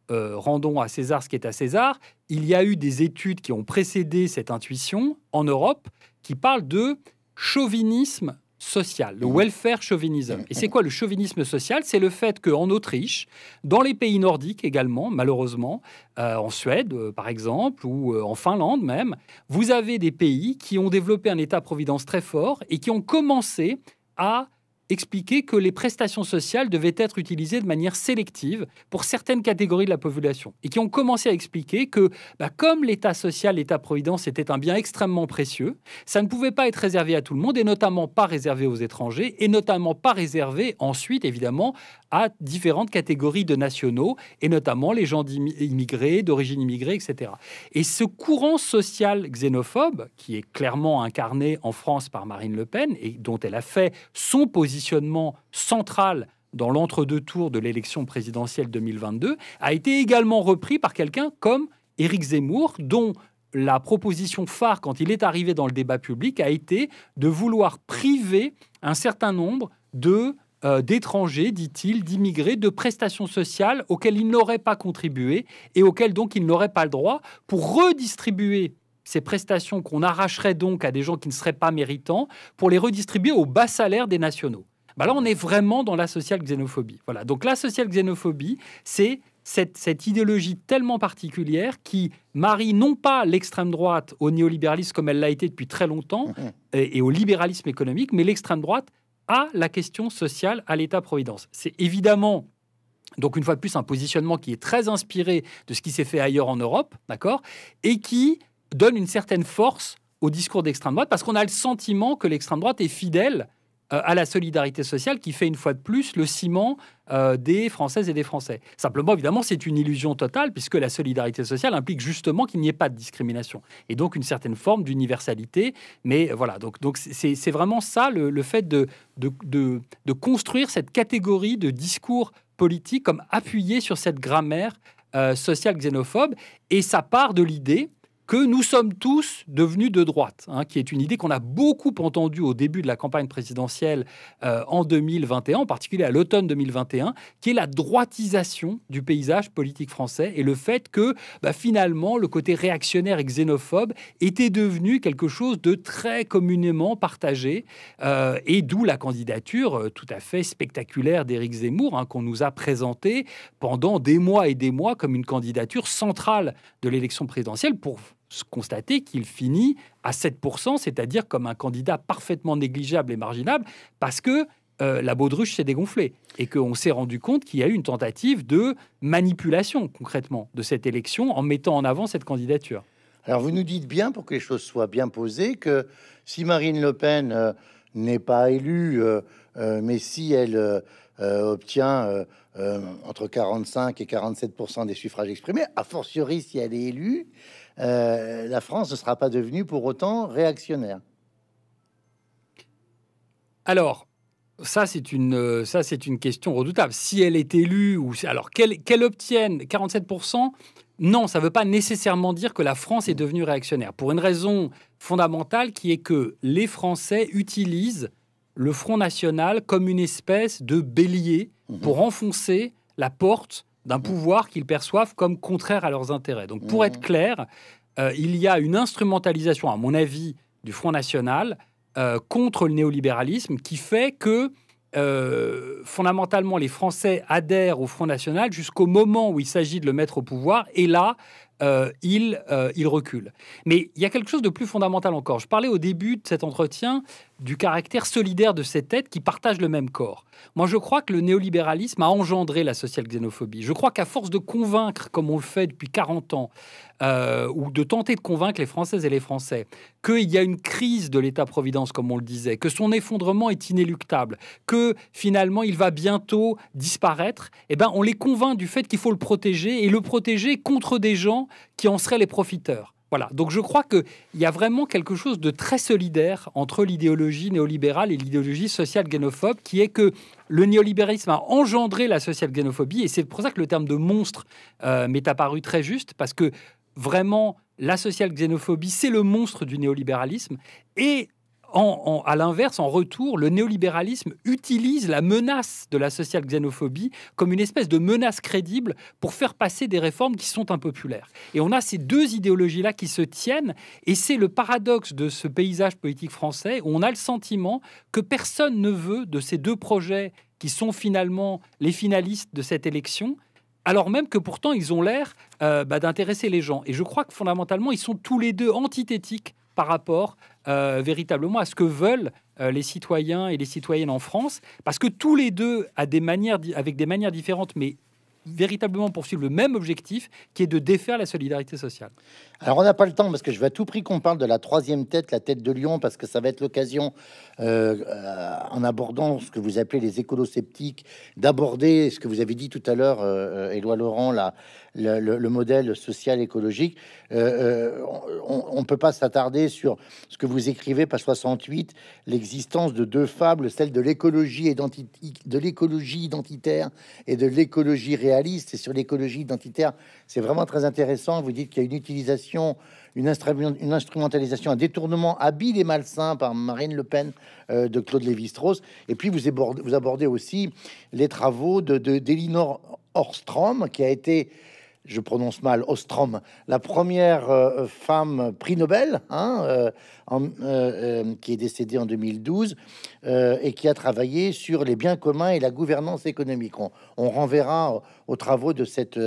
euh, rendons à César ce qui est à César. Il y a eu des études qui ont précédé cette intuition en Europe qui parlent de chauvinisme social, le mhm. welfare chauvinisme. Et c'est quoi le chauvinisme social C'est le fait qu'en Autriche, dans les pays nordiques également, malheureusement, euh, en Suède euh, par exemple, ou euh, en Finlande même, vous avez des pays qui ont développé un État-providence très fort et qui ont commencé à expliquer que les prestations sociales devaient être utilisées de manière sélective pour certaines catégories de la population et qui ont commencé à expliquer que, bah, comme l'État social, l'État-providence était un bien extrêmement précieux, ça ne pouvait pas être réservé à tout le monde et notamment pas réservé aux étrangers et notamment pas réservé ensuite, évidemment, à différentes catégories de nationaux et notamment les gens d'immigrés, d'origine immigrée, etc. Et ce courant social xénophobe, qui est clairement incarné en France par Marine Le Pen et dont elle a fait son positionnement positionnement central dans l'entre-deux tours de l'élection présidentielle 2022, a été également repris par quelqu'un comme Éric Zemmour, dont la proposition phare quand il est arrivé dans le débat public a été de vouloir priver un certain nombre de euh, d'étrangers, dit-il, d'immigrés, de prestations sociales auxquelles ils n'auraient pas contribué et auxquelles donc ils n'auraient pas le droit pour redistribuer ces prestations qu'on arracherait donc à des gens qui ne seraient pas méritants pour les redistribuer au bas salaire des nationaux. Bah là on est vraiment dans la sociale xénophobie. Voilà. Donc la sociale xénophobie, c'est cette, idéologie tellement particulière qui marie non pas l'extrême droite au néolibéralisme comme elle l'a été depuis très longtemps mhm. et, et au libéralisme économique, mais l'extrême droite à la question sociale, à l'État-providence. C'est évidemment donc une fois de plus un positionnement qui est très inspiré de ce qui s'est fait ailleurs en Europe, d'accord, et qui donne une certaine force au discours d'extrême droite parce qu'on a le sentiment que l'extrême droite est fidèle euh, à la solidarité sociale qui fait une fois de plus le ciment euh, des Françaises et des Français. Simplement, évidemment, c'est une illusion totale puisque la solidarité sociale implique justement qu'il n'y ait pas de discrimination et donc une certaine forme d'universalité. Mais euh, voilà, donc c'est vraiment ça le, fait de construire cette catégorie de discours politique comme appuyé sur cette grammaire sociale xénophobe et ça part de l'idée que nous sommes tous devenus de droite, hein, qui est une idée qu'on a beaucoup entendue au début de la campagne présidentielle euh, en 2021, en particulier à l'automne 2021, qui est la droitisation du paysage politique français et le fait que bah, finalement le côté réactionnaire et xénophobe était devenu quelque chose de très communément partagé, euh, et d'où la candidature euh, tout à fait spectaculaire d'Éric Zemmour, hein, qu'on nous a présenté pendant des mois et des mois comme une candidature centrale de l'élection présidentielle pour constater qu'il finit à 7%, c'est-à-dire comme un candidat parfaitement négligeable et marginable, parce que euh, la baudruche s'est dégonflée et qu'on s'est rendu compte qu'il y a eu une tentative de manipulation concrètement de cette élection en mettant en avant cette candidature. Alors vous nous dites bien, pour que les choses soient bien posées, que si Marine Le Pen euh, n'est pas élue, euh, mais si elle obtient entre 45 et 47 des suffrages exprimés, a fortiori si elle est élue, euh, la France ne sera pas devenue pour autant réactionnaire. Alors, ça, c'est une, euh, ça, c'est une question redoutable. Si elle est élue, ou alors qu'elle, qu'elle obtienne 47%, non, ça ne veut pas nécessairement dire que la France est devenue réactionnaire. Pour une raison fondamentale qui est que les Français utilisent le Front National comme une espèce de bélier mhm. pour enfoncer la porte d'un mm. pouvoir qu'ils perçoivent comme contraire à leurs intérêts. Donc pour mm. être clair, euh, il y a une instrumentalisation, à mon avis, du Front National euh, contre le néolibéralisme qui fait que euh, fondamentalement les Français adhèrent au Front National jusqu'au moment où il s'agit de le mettre au pouvoir et là, ils il, recule. Mais il y a quelque chose de plus fondamental encore. Je parlais au début de cet entretien du caractère solidaire de ces têtes qui partagent le même corps. Moi, je crois que le néolibéralisme a engendré la sociale xénophobie Je crois qu'à force de convaincre, comme on le fait depuis 40 ans, euh, ou de tenter de convaincre les Françaises et les Français qu'il y a une crise de l'État-providence, comme on le disait, que son effondrement est inéluctable, que finalement il va bientôt disparaître, eh ben, on les convainc du fait qu'il faut le protéger et le protéger contre des gens qui en seraient les profiteurs. Voilà, donc je crois qu'il y a vraiment quelque chose de très solidaire entre l'idéologie néolibérale et l'idéologie sociale génophobe qui est que le néolibéralisme a engendré la sociale génophobie et c'est pour ça que le terme de monstre euh, m'est apparu très juste, parce que vraiment, la sociale xénophobie, c'est le monstre du néolibéralisme, et en, à l'inverse, en retour, le néolibéralisme utilise la menace de la sociale xénophobie comme une espèce de menace crédible pour faire passer des réformes qui sont impopulaires. Et on a ces deux idéologies-là qui se tiennent, et c'est le paradoxe de ce paysage politique français où on a le sentiment que personne ne veut de ces deux projets qui sont finalement les finalistes de cette élection, alors même que pourtant ils ont l'air euh, bah, d'intéresser les gens. Et je crois que fondamentalement, ils sont tous les deux antithétiques par rapport euh, véritablement à ce que veulent euh, les citoyens et les citoyennes en France, parce que tous les deux, à des manières, avec des manières différentes, mais véritablement poursuivre le même objectif qui est de défaire la solidarité sociale. Alors on n'a pas le temps parce que je veux à tout prix qu'on parle de la troisième tête, la tête de Lyon, parce que ça va être l'occasion, euh, en abordant ce que vous appelez les écolo-sceptiques, d'aborder ce que vous avez dit tout à l'heure, Éloi Laurent, la, le, modèle social écologique. Euh, euh, on ne peut pas s'attarder sur ce que vous écrivez, pas 68, l'existence de deux fables, celle de l'écologie de l'écologie identitaire et de l'écologie réaliste. Et sur l'écologie identitaire, c'est vraiment très intéressant. Vous dites qu'il y a une utilisation une, instrumentalisation, un détournement habile et malsain par Marine Le Pen euh, de Claude Lévi-Strauss. Et puis vous abordez, vous abordez aussi les travaux de d'Elinor Orstrom qui a été je prononce mal, Ostrom, la première euh, euh, femme prix Nobel, hein, euh, qui est décédée en 2012, et qui a travaillé sur les biens communs et la gouvernance économique. On, renverra aux, travaux de cette,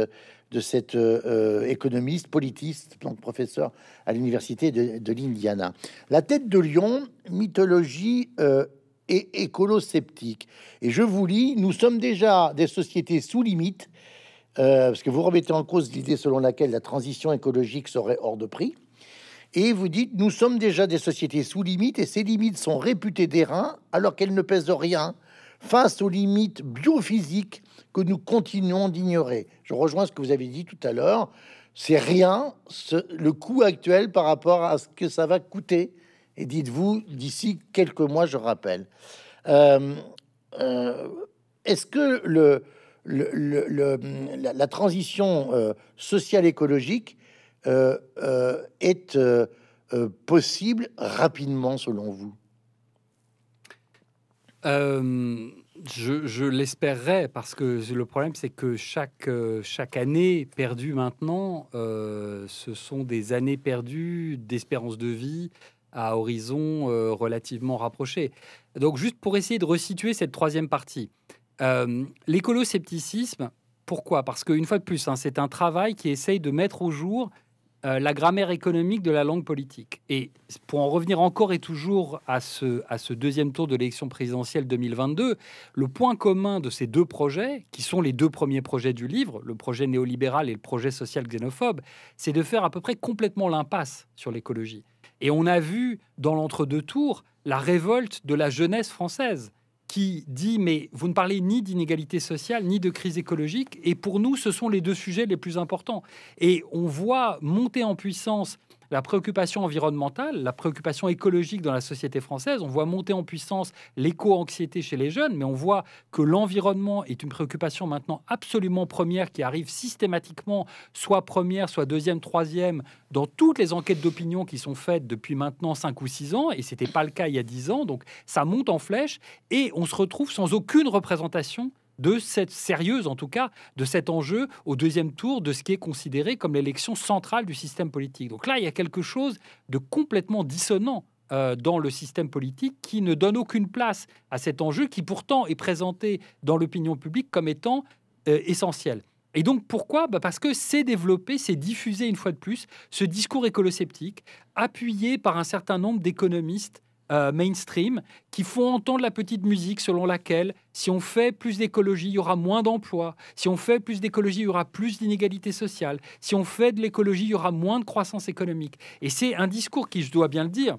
économiste, politiste, donc professeur à l'université de, de l'Indiana. La tête de lion, mythologie et écolo-sceptique. Et je vous lis, nous sommes déjà des sociétés sous limite euh, parce que vous remettez en cause l'idée selon laquelle la transition écologique serait hors de prix. Et vous dites, nous sommes déjà des sociétés sous limites et ces limites sont réputées d'airain alors qu'elles ne pèsent rien face aux limites biophysiques que nous continuons d'ignorer. Je rejoins ce que vous avez dit tout à l'heure. C'est rien le coût actuel par rapport à ce que ça va coûter. Et dites-vous, d'ici quelques mois, je rappelle. Euh, euh, est-ce que le, la, transition euh, sociale écologique euh, euh, est possible rapidement selon vous je, je l'espérerais parce que le problème c'est que chaque, chaque année perdue maintenant, ce sont des années perdues d'espérance de vie à horizon relativement rapproché. Donc juste pour essayer de resituer cette troisième partie, euh, l'écoloscepticisme, scepticisme pourquoi Parce qu'une fois de plus, hein, c'est un travail qui essaye de mettre au jour euh, la grammaire économique de la langue politique. Et pour en revenir encore et toujours à ce deuxième tour de l'élection présidentielle 2022, le point commun de ces deux projets, qui sont les deux premiers projets du livre, le projet néolibéral et le projet social xénophobe, c'est de faire à peu près complètement l'impasse sur l'écologie. Et on a vu dans l'entre-deux tours la révolte de la jeunesse française qui dit mais vous ne parlez ni d'inégalité sociale ni de crise écologique et pour nous ce sont les deux sujets les plus importants et on voit monter en puissance la préoccupation environnementale, la préoccupation écologique dans la société française. On voit monter en puissance l'éco-anxiété chez les jeunes, mais on voit que l'environnement est une préoccupation maintenant absolument première qui arrive systématiquement, soit première, soit deuxième, troisième, dans toutes les enquêtes d'opinion qui sont faites depuis maintenant cinq ou six ans, et ce n'était pas le cas il y a dix ans. Donc ça monte en flèche et on se retrouve sans aucune représentation de cette sérieuse, en tout cas, de cet enjeu au deuxième tour de ce qui est considéré comme l'élection centrale du système politique. Donc là, il y a quelque chose de complètement dissonant euh, dans le système politique qui ne donne aucune place à cet enjeu qui pourtant est présenté dans l'opinion publique comme étant euh, essentiel. Et donc pourquoi bah Parce que c'est développé, c'est diffusé une fois de plus, ce discours écolosceptique, appuyé par un certain nombre d'économistes euh, mainstream qui font entendre la petite musique selon laquelle si on fait plus d'écologie, il y aura moins d'emplois, si on fait plus d'écologie, il y aura plus d'inégalités sociales, si on fait de l'écologie, il y aura moins de croissance économique. Et c'est un discours qui, je dois bien le dire,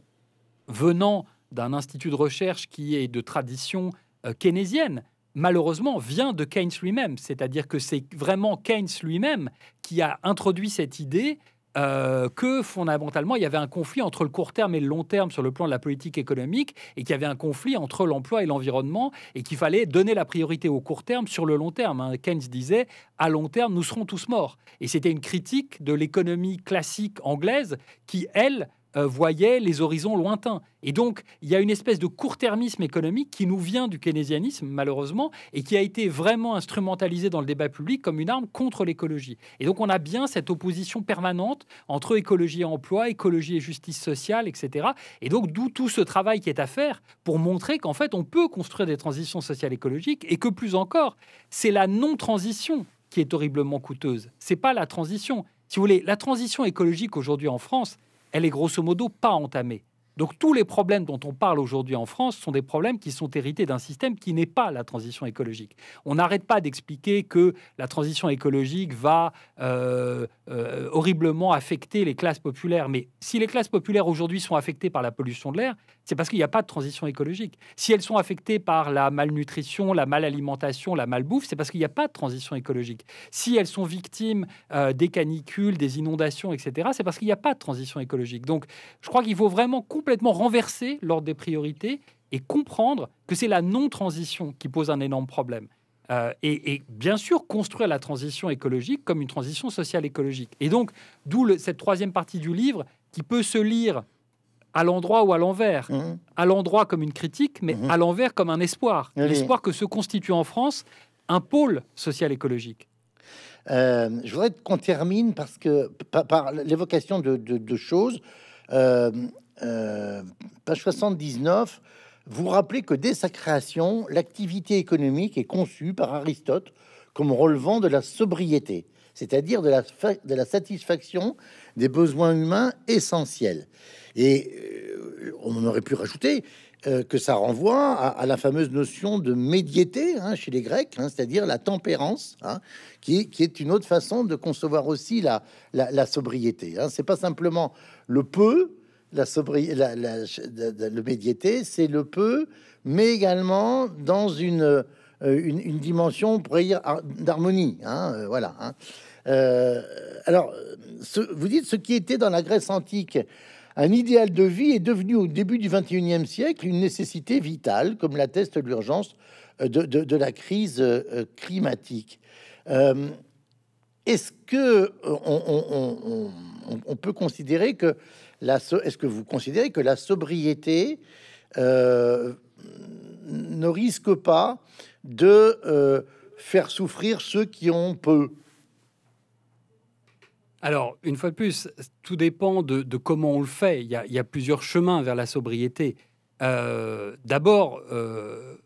venant d'un institut de recherche qui est de tradition euh, keynésienne, malheureusement, vient de Keynes lui-même. C'est-à-dire que c'est vraiment Keynes lui-même qui a introduit cette idée euh, que fondamentalement, il y avait un conflit entre le court terme et le long terme sur le plan de la politique économique, et qu'il y avait un conflit entre l'emploi et l'environnement, et qu'il fallait donner la priorité au court terme sur le long terme. Hein. Keynes disait, à long terme, nous serons tous morts. Et c'était une critique de l'économie classique anglaise qui, elle, euh, voyait les horizons lointains. Et donc, il y a une espèce de court-termisme économique qui nous vient du keynésianisme, malheureusement, et qui a été vraiment instrumentalisé dans le débat public comme une arme contre l'écologie. Et donc, on a bien cette opposition permanente entre écologie et emploi, écologie et justice sociale, etc. Et donc, d'où tout ce travail qui est à faire pour montrer qu'en fait, on peut construire des transitions sociales écologiques et que plus encore, c'est la non-transition qui est horriblement coûteuse. C'est pas la transition. Si vous voulez, la transition écologique aujourd'hui en France, elle est grosso modo pas entamée. Donc tous les problèmes dont on parle aujourd'hui en France sont des problèmes qui sont hérités d'un système qui n'est pas la transition écologique. On n'arrête pas d'expliquer que la transition écologique va euh, euh, horriblement affecter les classes populaires. Mais si les classes populaires aujourd'hui sont affectées par la pollution de l'air, c'est parce qu'il n'y a pas de transition écologique. Si elles sont affectées par la malnutrition, la malalimentation, la malbouffe, c'est parce qu'il n'y a pas de transition écologique. Si elles sont victimes euh, des canicules, des inondations, etc., c'est parce qu'il n'y a pas de transition écologique. Donc je crois qu'il faut vraiment complètement renverser l'ordre des priorités et comprendre que c'est la non-transition qui pose un énorme problème. Euh, et, bien sûr, construire la transition écologique comme une transition sociale écologique. Et donc, d'où cette troisième partie du livre qui peut se lire à l'endroit ou à l'envers. Mmh. À l'endroit comme une critique, mais mmh. à l'envers comme un espoir. L'espoir que se constitue en France un pôle social écologique. Euh, je voudrais qu'on termine parce que, par, par l'évocation de, de, choses. Euh, euh, page 79, vous rappelez que dès sa création, l'activité économique est conçue par Aristote comme relevant de la sobriété, c'est-à-dire de la, de la satisfaction des besoins humains essentiels. Et euh, on aurait pu rajouter euh, que ça renvoie à, la fameuse notion de médiété hein, chez les Grecs, hein, c'est-à-dire la tempérance, hein, qui, est une autre façon de concevoir aussi la, la sobriété. C'est pas simplement le peu, la, sobriété, la, médiété, c'est le peu, mais également dans une, euh, une, dimension d'harmonie. Hein, euh, voilà. Hein. Euh, alors, vous dites ce qui était dans la Grèce antique un idéal de vie est devenu au début du 21e siècle une nécessité vitale, comme l'atteste l'urgence de, de, la crise climatique. Est-ce que on, peut considérer que est-ce que vous considérez que la sobriété euh, ne risque pas de euh, faire souffrir ceux qui ont peu alors, une fois de plus, tout dépend de, comment on le fait. Il y, a, plusieurs chemins vers la sobriété. Euh, d'abord,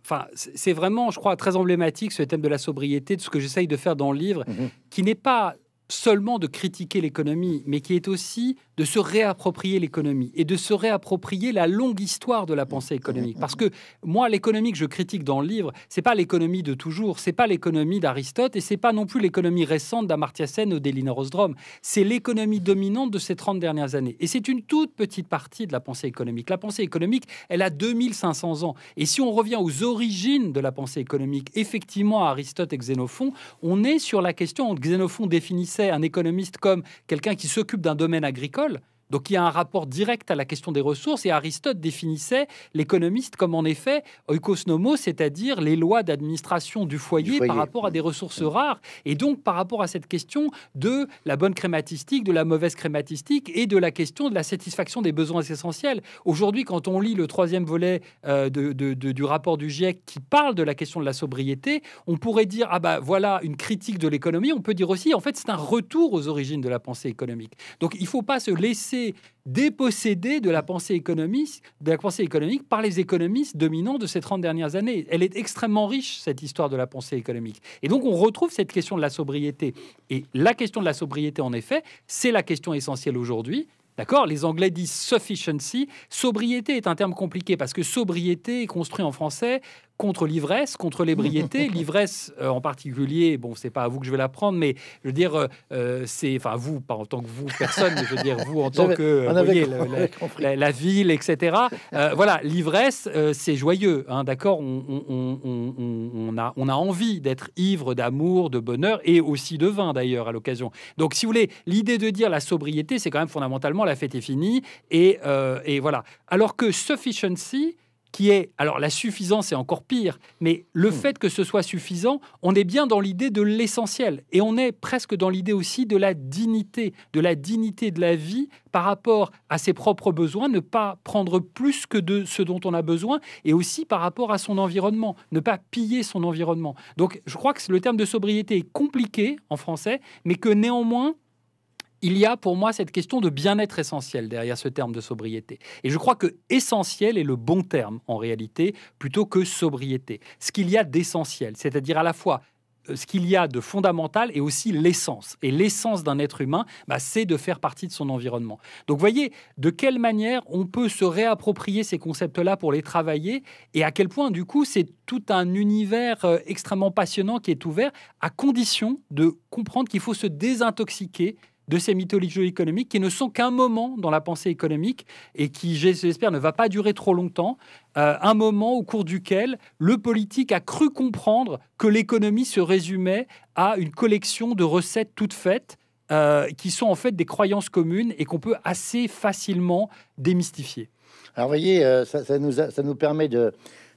enfin, c'est vraiment, je crois, très emblématique ce thème de la sobriété, de ce que j'essaye de faire dans le livre, mhm. qui n'est pas seulement de critiquer l'économie, mais qui est aussi de se réapproprier l'économie et de se réapproprier la longue histoire de la pensée économique. Parce que moi, l'économie que je critique dans le livre, c'est pas l'économie de toujours, c'est pas l'économie d'Aristote et c'est pas non plus l'économie récente d'Amartya Sen ou d'Elinor Ostrom. C'est l'économie dominante de ces 30 dernières années. Et c'est une toute petite partie de la pensée économique. La pensée économique, elle a 2500 ans. Et si on revient aux origines de la pensée économique, effectivement, à Aristote et Xénophon, on est sur la question, Xénophon définissait un économiste comme quelqu'un qui s'occupe d'un domaine agricole, l'école donc il y a un rapport direct à la question des ressources et Aristote définissait l'économiste comme en effet oikosnomos, c'est-à-dire les lois d'administration du, foyer, par rapport à des ressources rares et donc par rapport à cette question de la bonne crématistique, de la mauvaise crématistique et de la question de la satisfaction des besoins essentiels. Aujourd'hui, quand on lit le troisième volet euh, de, du rapport du GIEC qui parle de la question de la sobriété, on pourrait dire ah bah voilà une critique de l'économie. On peut dire aussi en fait c'est un retour aux origines de la pensée économique. Donc il faut pas se laisser dépossédée de la pensée économique, de la pensée économique par les économistes dominants de ces 30 dernières années. Elle est extrêmement riche, cette histoire de la pensée économique. Et donc, on retrouve cette question de la sobriété. Et la question de la sobriété, en effet, c'est la question essentielle aujourd'hui. D'accord Les Anglais disent sufficiency. Sobriété est un terme compliqué parce que sobriété est construit en français contre l'ivresse, contre l'ébriété. l'ivresse euh, en particulier, bon, c'est pas à vous que je vais la prendre, mais je veux dire, euh, euh, c'est, enfin vous, pas en tant que vous, personne, mais je veux dire vous en tant que la, ville, etc. voilà, l'ivresse, c'est joyeux, hein, d'accord on, a, on a envie d'être ivre d'amour, de bonheur et aussi de vin d'ailleurs à l'occasion. Donc si vous voulez, l'idée de dire la sobriété, c'est quand même fondamentalement la fête est finie et, et voilà. Alors que sufficiency, qui est, alors la suffisance est encore pire, mais le hmm. fait que ce soit suffisant, on est bien dans l'idée de l'essentiel. Et on est presque dans l'idée aussi de la dignité, de la dignité de la vie par rapport à ses propres besoins, ne pas prendre plus que de ce dont on a besoin, et aussi par rapport à son environnement, ne pas piller son environnement. Donc je crois que le terme de sobriété est compliqué en français, mais que néanmoins, il y a pour moi cette question de bien-être essentiel derrière ce terme de sobriété. Et je crois que essentiel est le bon terme en réalité, plutôt que sobriété. Ce qu'il y a d'essentiel, c'est-à-dire à la fois euh, ce qu'il y a de fondamental et aussi l'essence. Et l'essence d'un être humain, bah, c'est de faire partie de son environnement. Donc vous voyez de quelle manière on peut se réapproprier ces concepts-là pour les travailler et à quel point, du coup, c'est tout un univers euh, extrêmement passionnant qui est ouvert, à condition de comprendre qu'il faut se désintoxiquer de ces mythologies économiques qui ne sont qu'un moment dans la pensée économique et qui, j'espère, ne va pas durer trop longtemps, euh, un moment au cours duquel le politique a cru comprendre que l'économie se résumait à une collection de recettes toutes faites euh, qui sont en fait des croyances communes et qu'on peut assez facilement démystifier. Alors voyez, euh, ça, nous ça nous permet de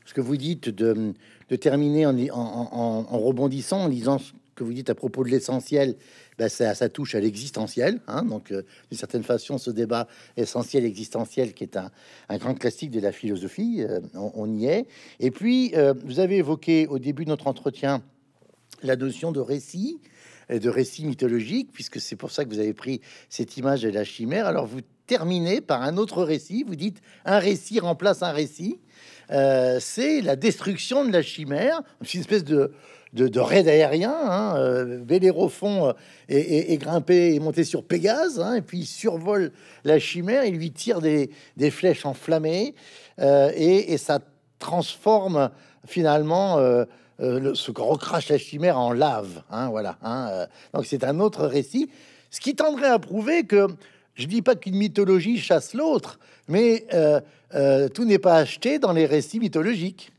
ce que vous dites de, terminer en, en, en, rebondissant, en lisant ce que vous dites à propos de l'essentiel ben, ça, touche à l'existentiel. Hein, donc, euh, d'une certaine façon, ce débat essentiel existentiel qui est un, grand classique de la philosophie, euh, on, y est. Et puis, euh, vous avez évoqué au début de notre entretien la notion de récit de récit mythologique, puisque c'est pour ça que vous avez pris cette image de la chimère. Alors vous terminez par un autre récit, vous dites un récit remplace un récit. c'est la destruction de la chimère, C'est une espèce de, de, de raids aériens. Hein, euh, fond euh, est, et monter sur Pégase, hein, et puis il survole la chimère, il lui tire des, flèches enflammées, euh, et, ça transforme finalement ce que recrache la chimère en lave. Hein, voilà. Hein, donc c'est un autre récit, ce qui tendrait à prouver que je dis pas qu'une mythologie chasse l'autre, mais tout n'est pas acheté dans les récits mythologiques.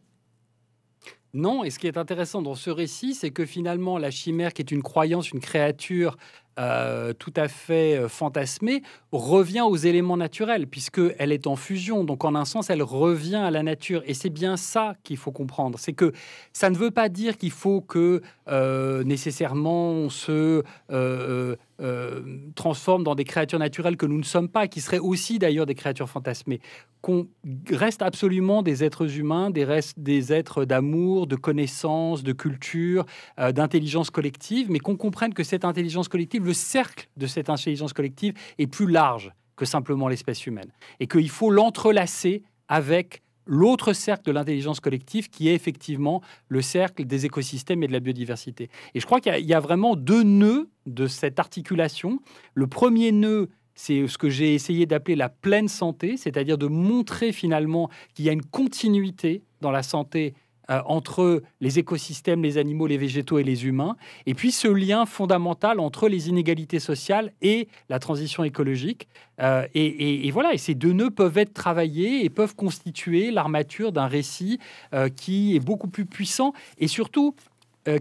Non, et ce qui est intéressant dans ce récit, c'est que finalement, la chimère, qui est une croyance, une créature euh, tout à fait euh, fantasmée, revient aux éléments naturels, puisqu'elle est en fusion. Donc, en un sens, elle revient à la nature. Et c'est bien ça qu'il faut comprendre. C'est que ça ne veut pas dire qu'il faut que euh, nécessairement on se euh, euh, transforme dans des créatures naturelles que nous ne sommes pas, qui seraient aussi d'ailleurs des créatures fantasmées. Qu'on reste absolument des êtres humains, des, restes, des êtres d'amour, de connaissance, de culture, d'intelligence collective, mais qu'on comprenne que cette intelligence collective, le cercle de cette intelligence collective est plus large que simplement l'espèce humaine, et qu'il faut l'entrelacer avec l'autre cercle de l'intelligence collective qui est effectivement le cercle des écosystèmes et de la biodiversité. Et je crois qu'il y, y, a vraiment deux nœuds de cette articulation. Le premier nœud, c'est ce que j'ai essayé d'appeler la pleine santé, c'est-à-dire de montrer finalement qu'il y a une continuité dans la santé euh, entre les écosystèmes, les animaux, les végétaux et les humains, et puis ce lien fondamental entre les inégalités sociales et la transition écologique. Euh, et, voilà, ces deux nœuds peuvent être travaillés et peuvent constituer l'armature d'un récit euh, qui est beaucoup plus puissant et surtout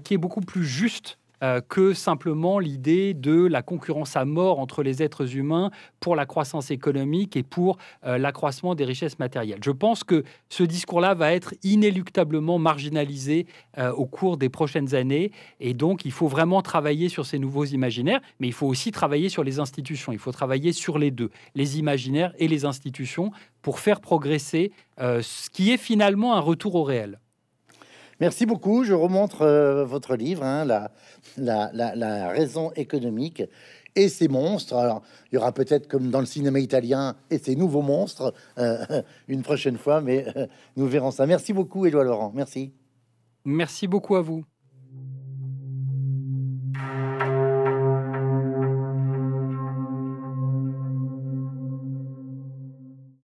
qui est beaucoup plus juste euh, que simplement l'idée de la concurrence à mort entre les êtres humains pour la croissance économique et pour euh, l'accroissement des richesses matérielles. Je pense que ce discours-là va être inéluctablement marginalisé euh, au cours des prochaines années et donc il faut vraiment travailler sur ces nouveaux imaginaires, mais il faut aussi travailler sur les institutions, il faut travailler sur les deux, les imaginaires et les institutions, pour faire progresser ce qui est finalement un retour au réel. Merci beaucoup. Je remontre euh, votre livre, hein, la, la, raison économique et ses monstres. Alors, il y aura peut-être, comme dans le cinéma italien, et ses nouveaux monstres euh, une prochaine fois, mais euh, nous verrons ça. Merci beaucoup, Éloi Laurent. Merci. Merci beaucoup à vous.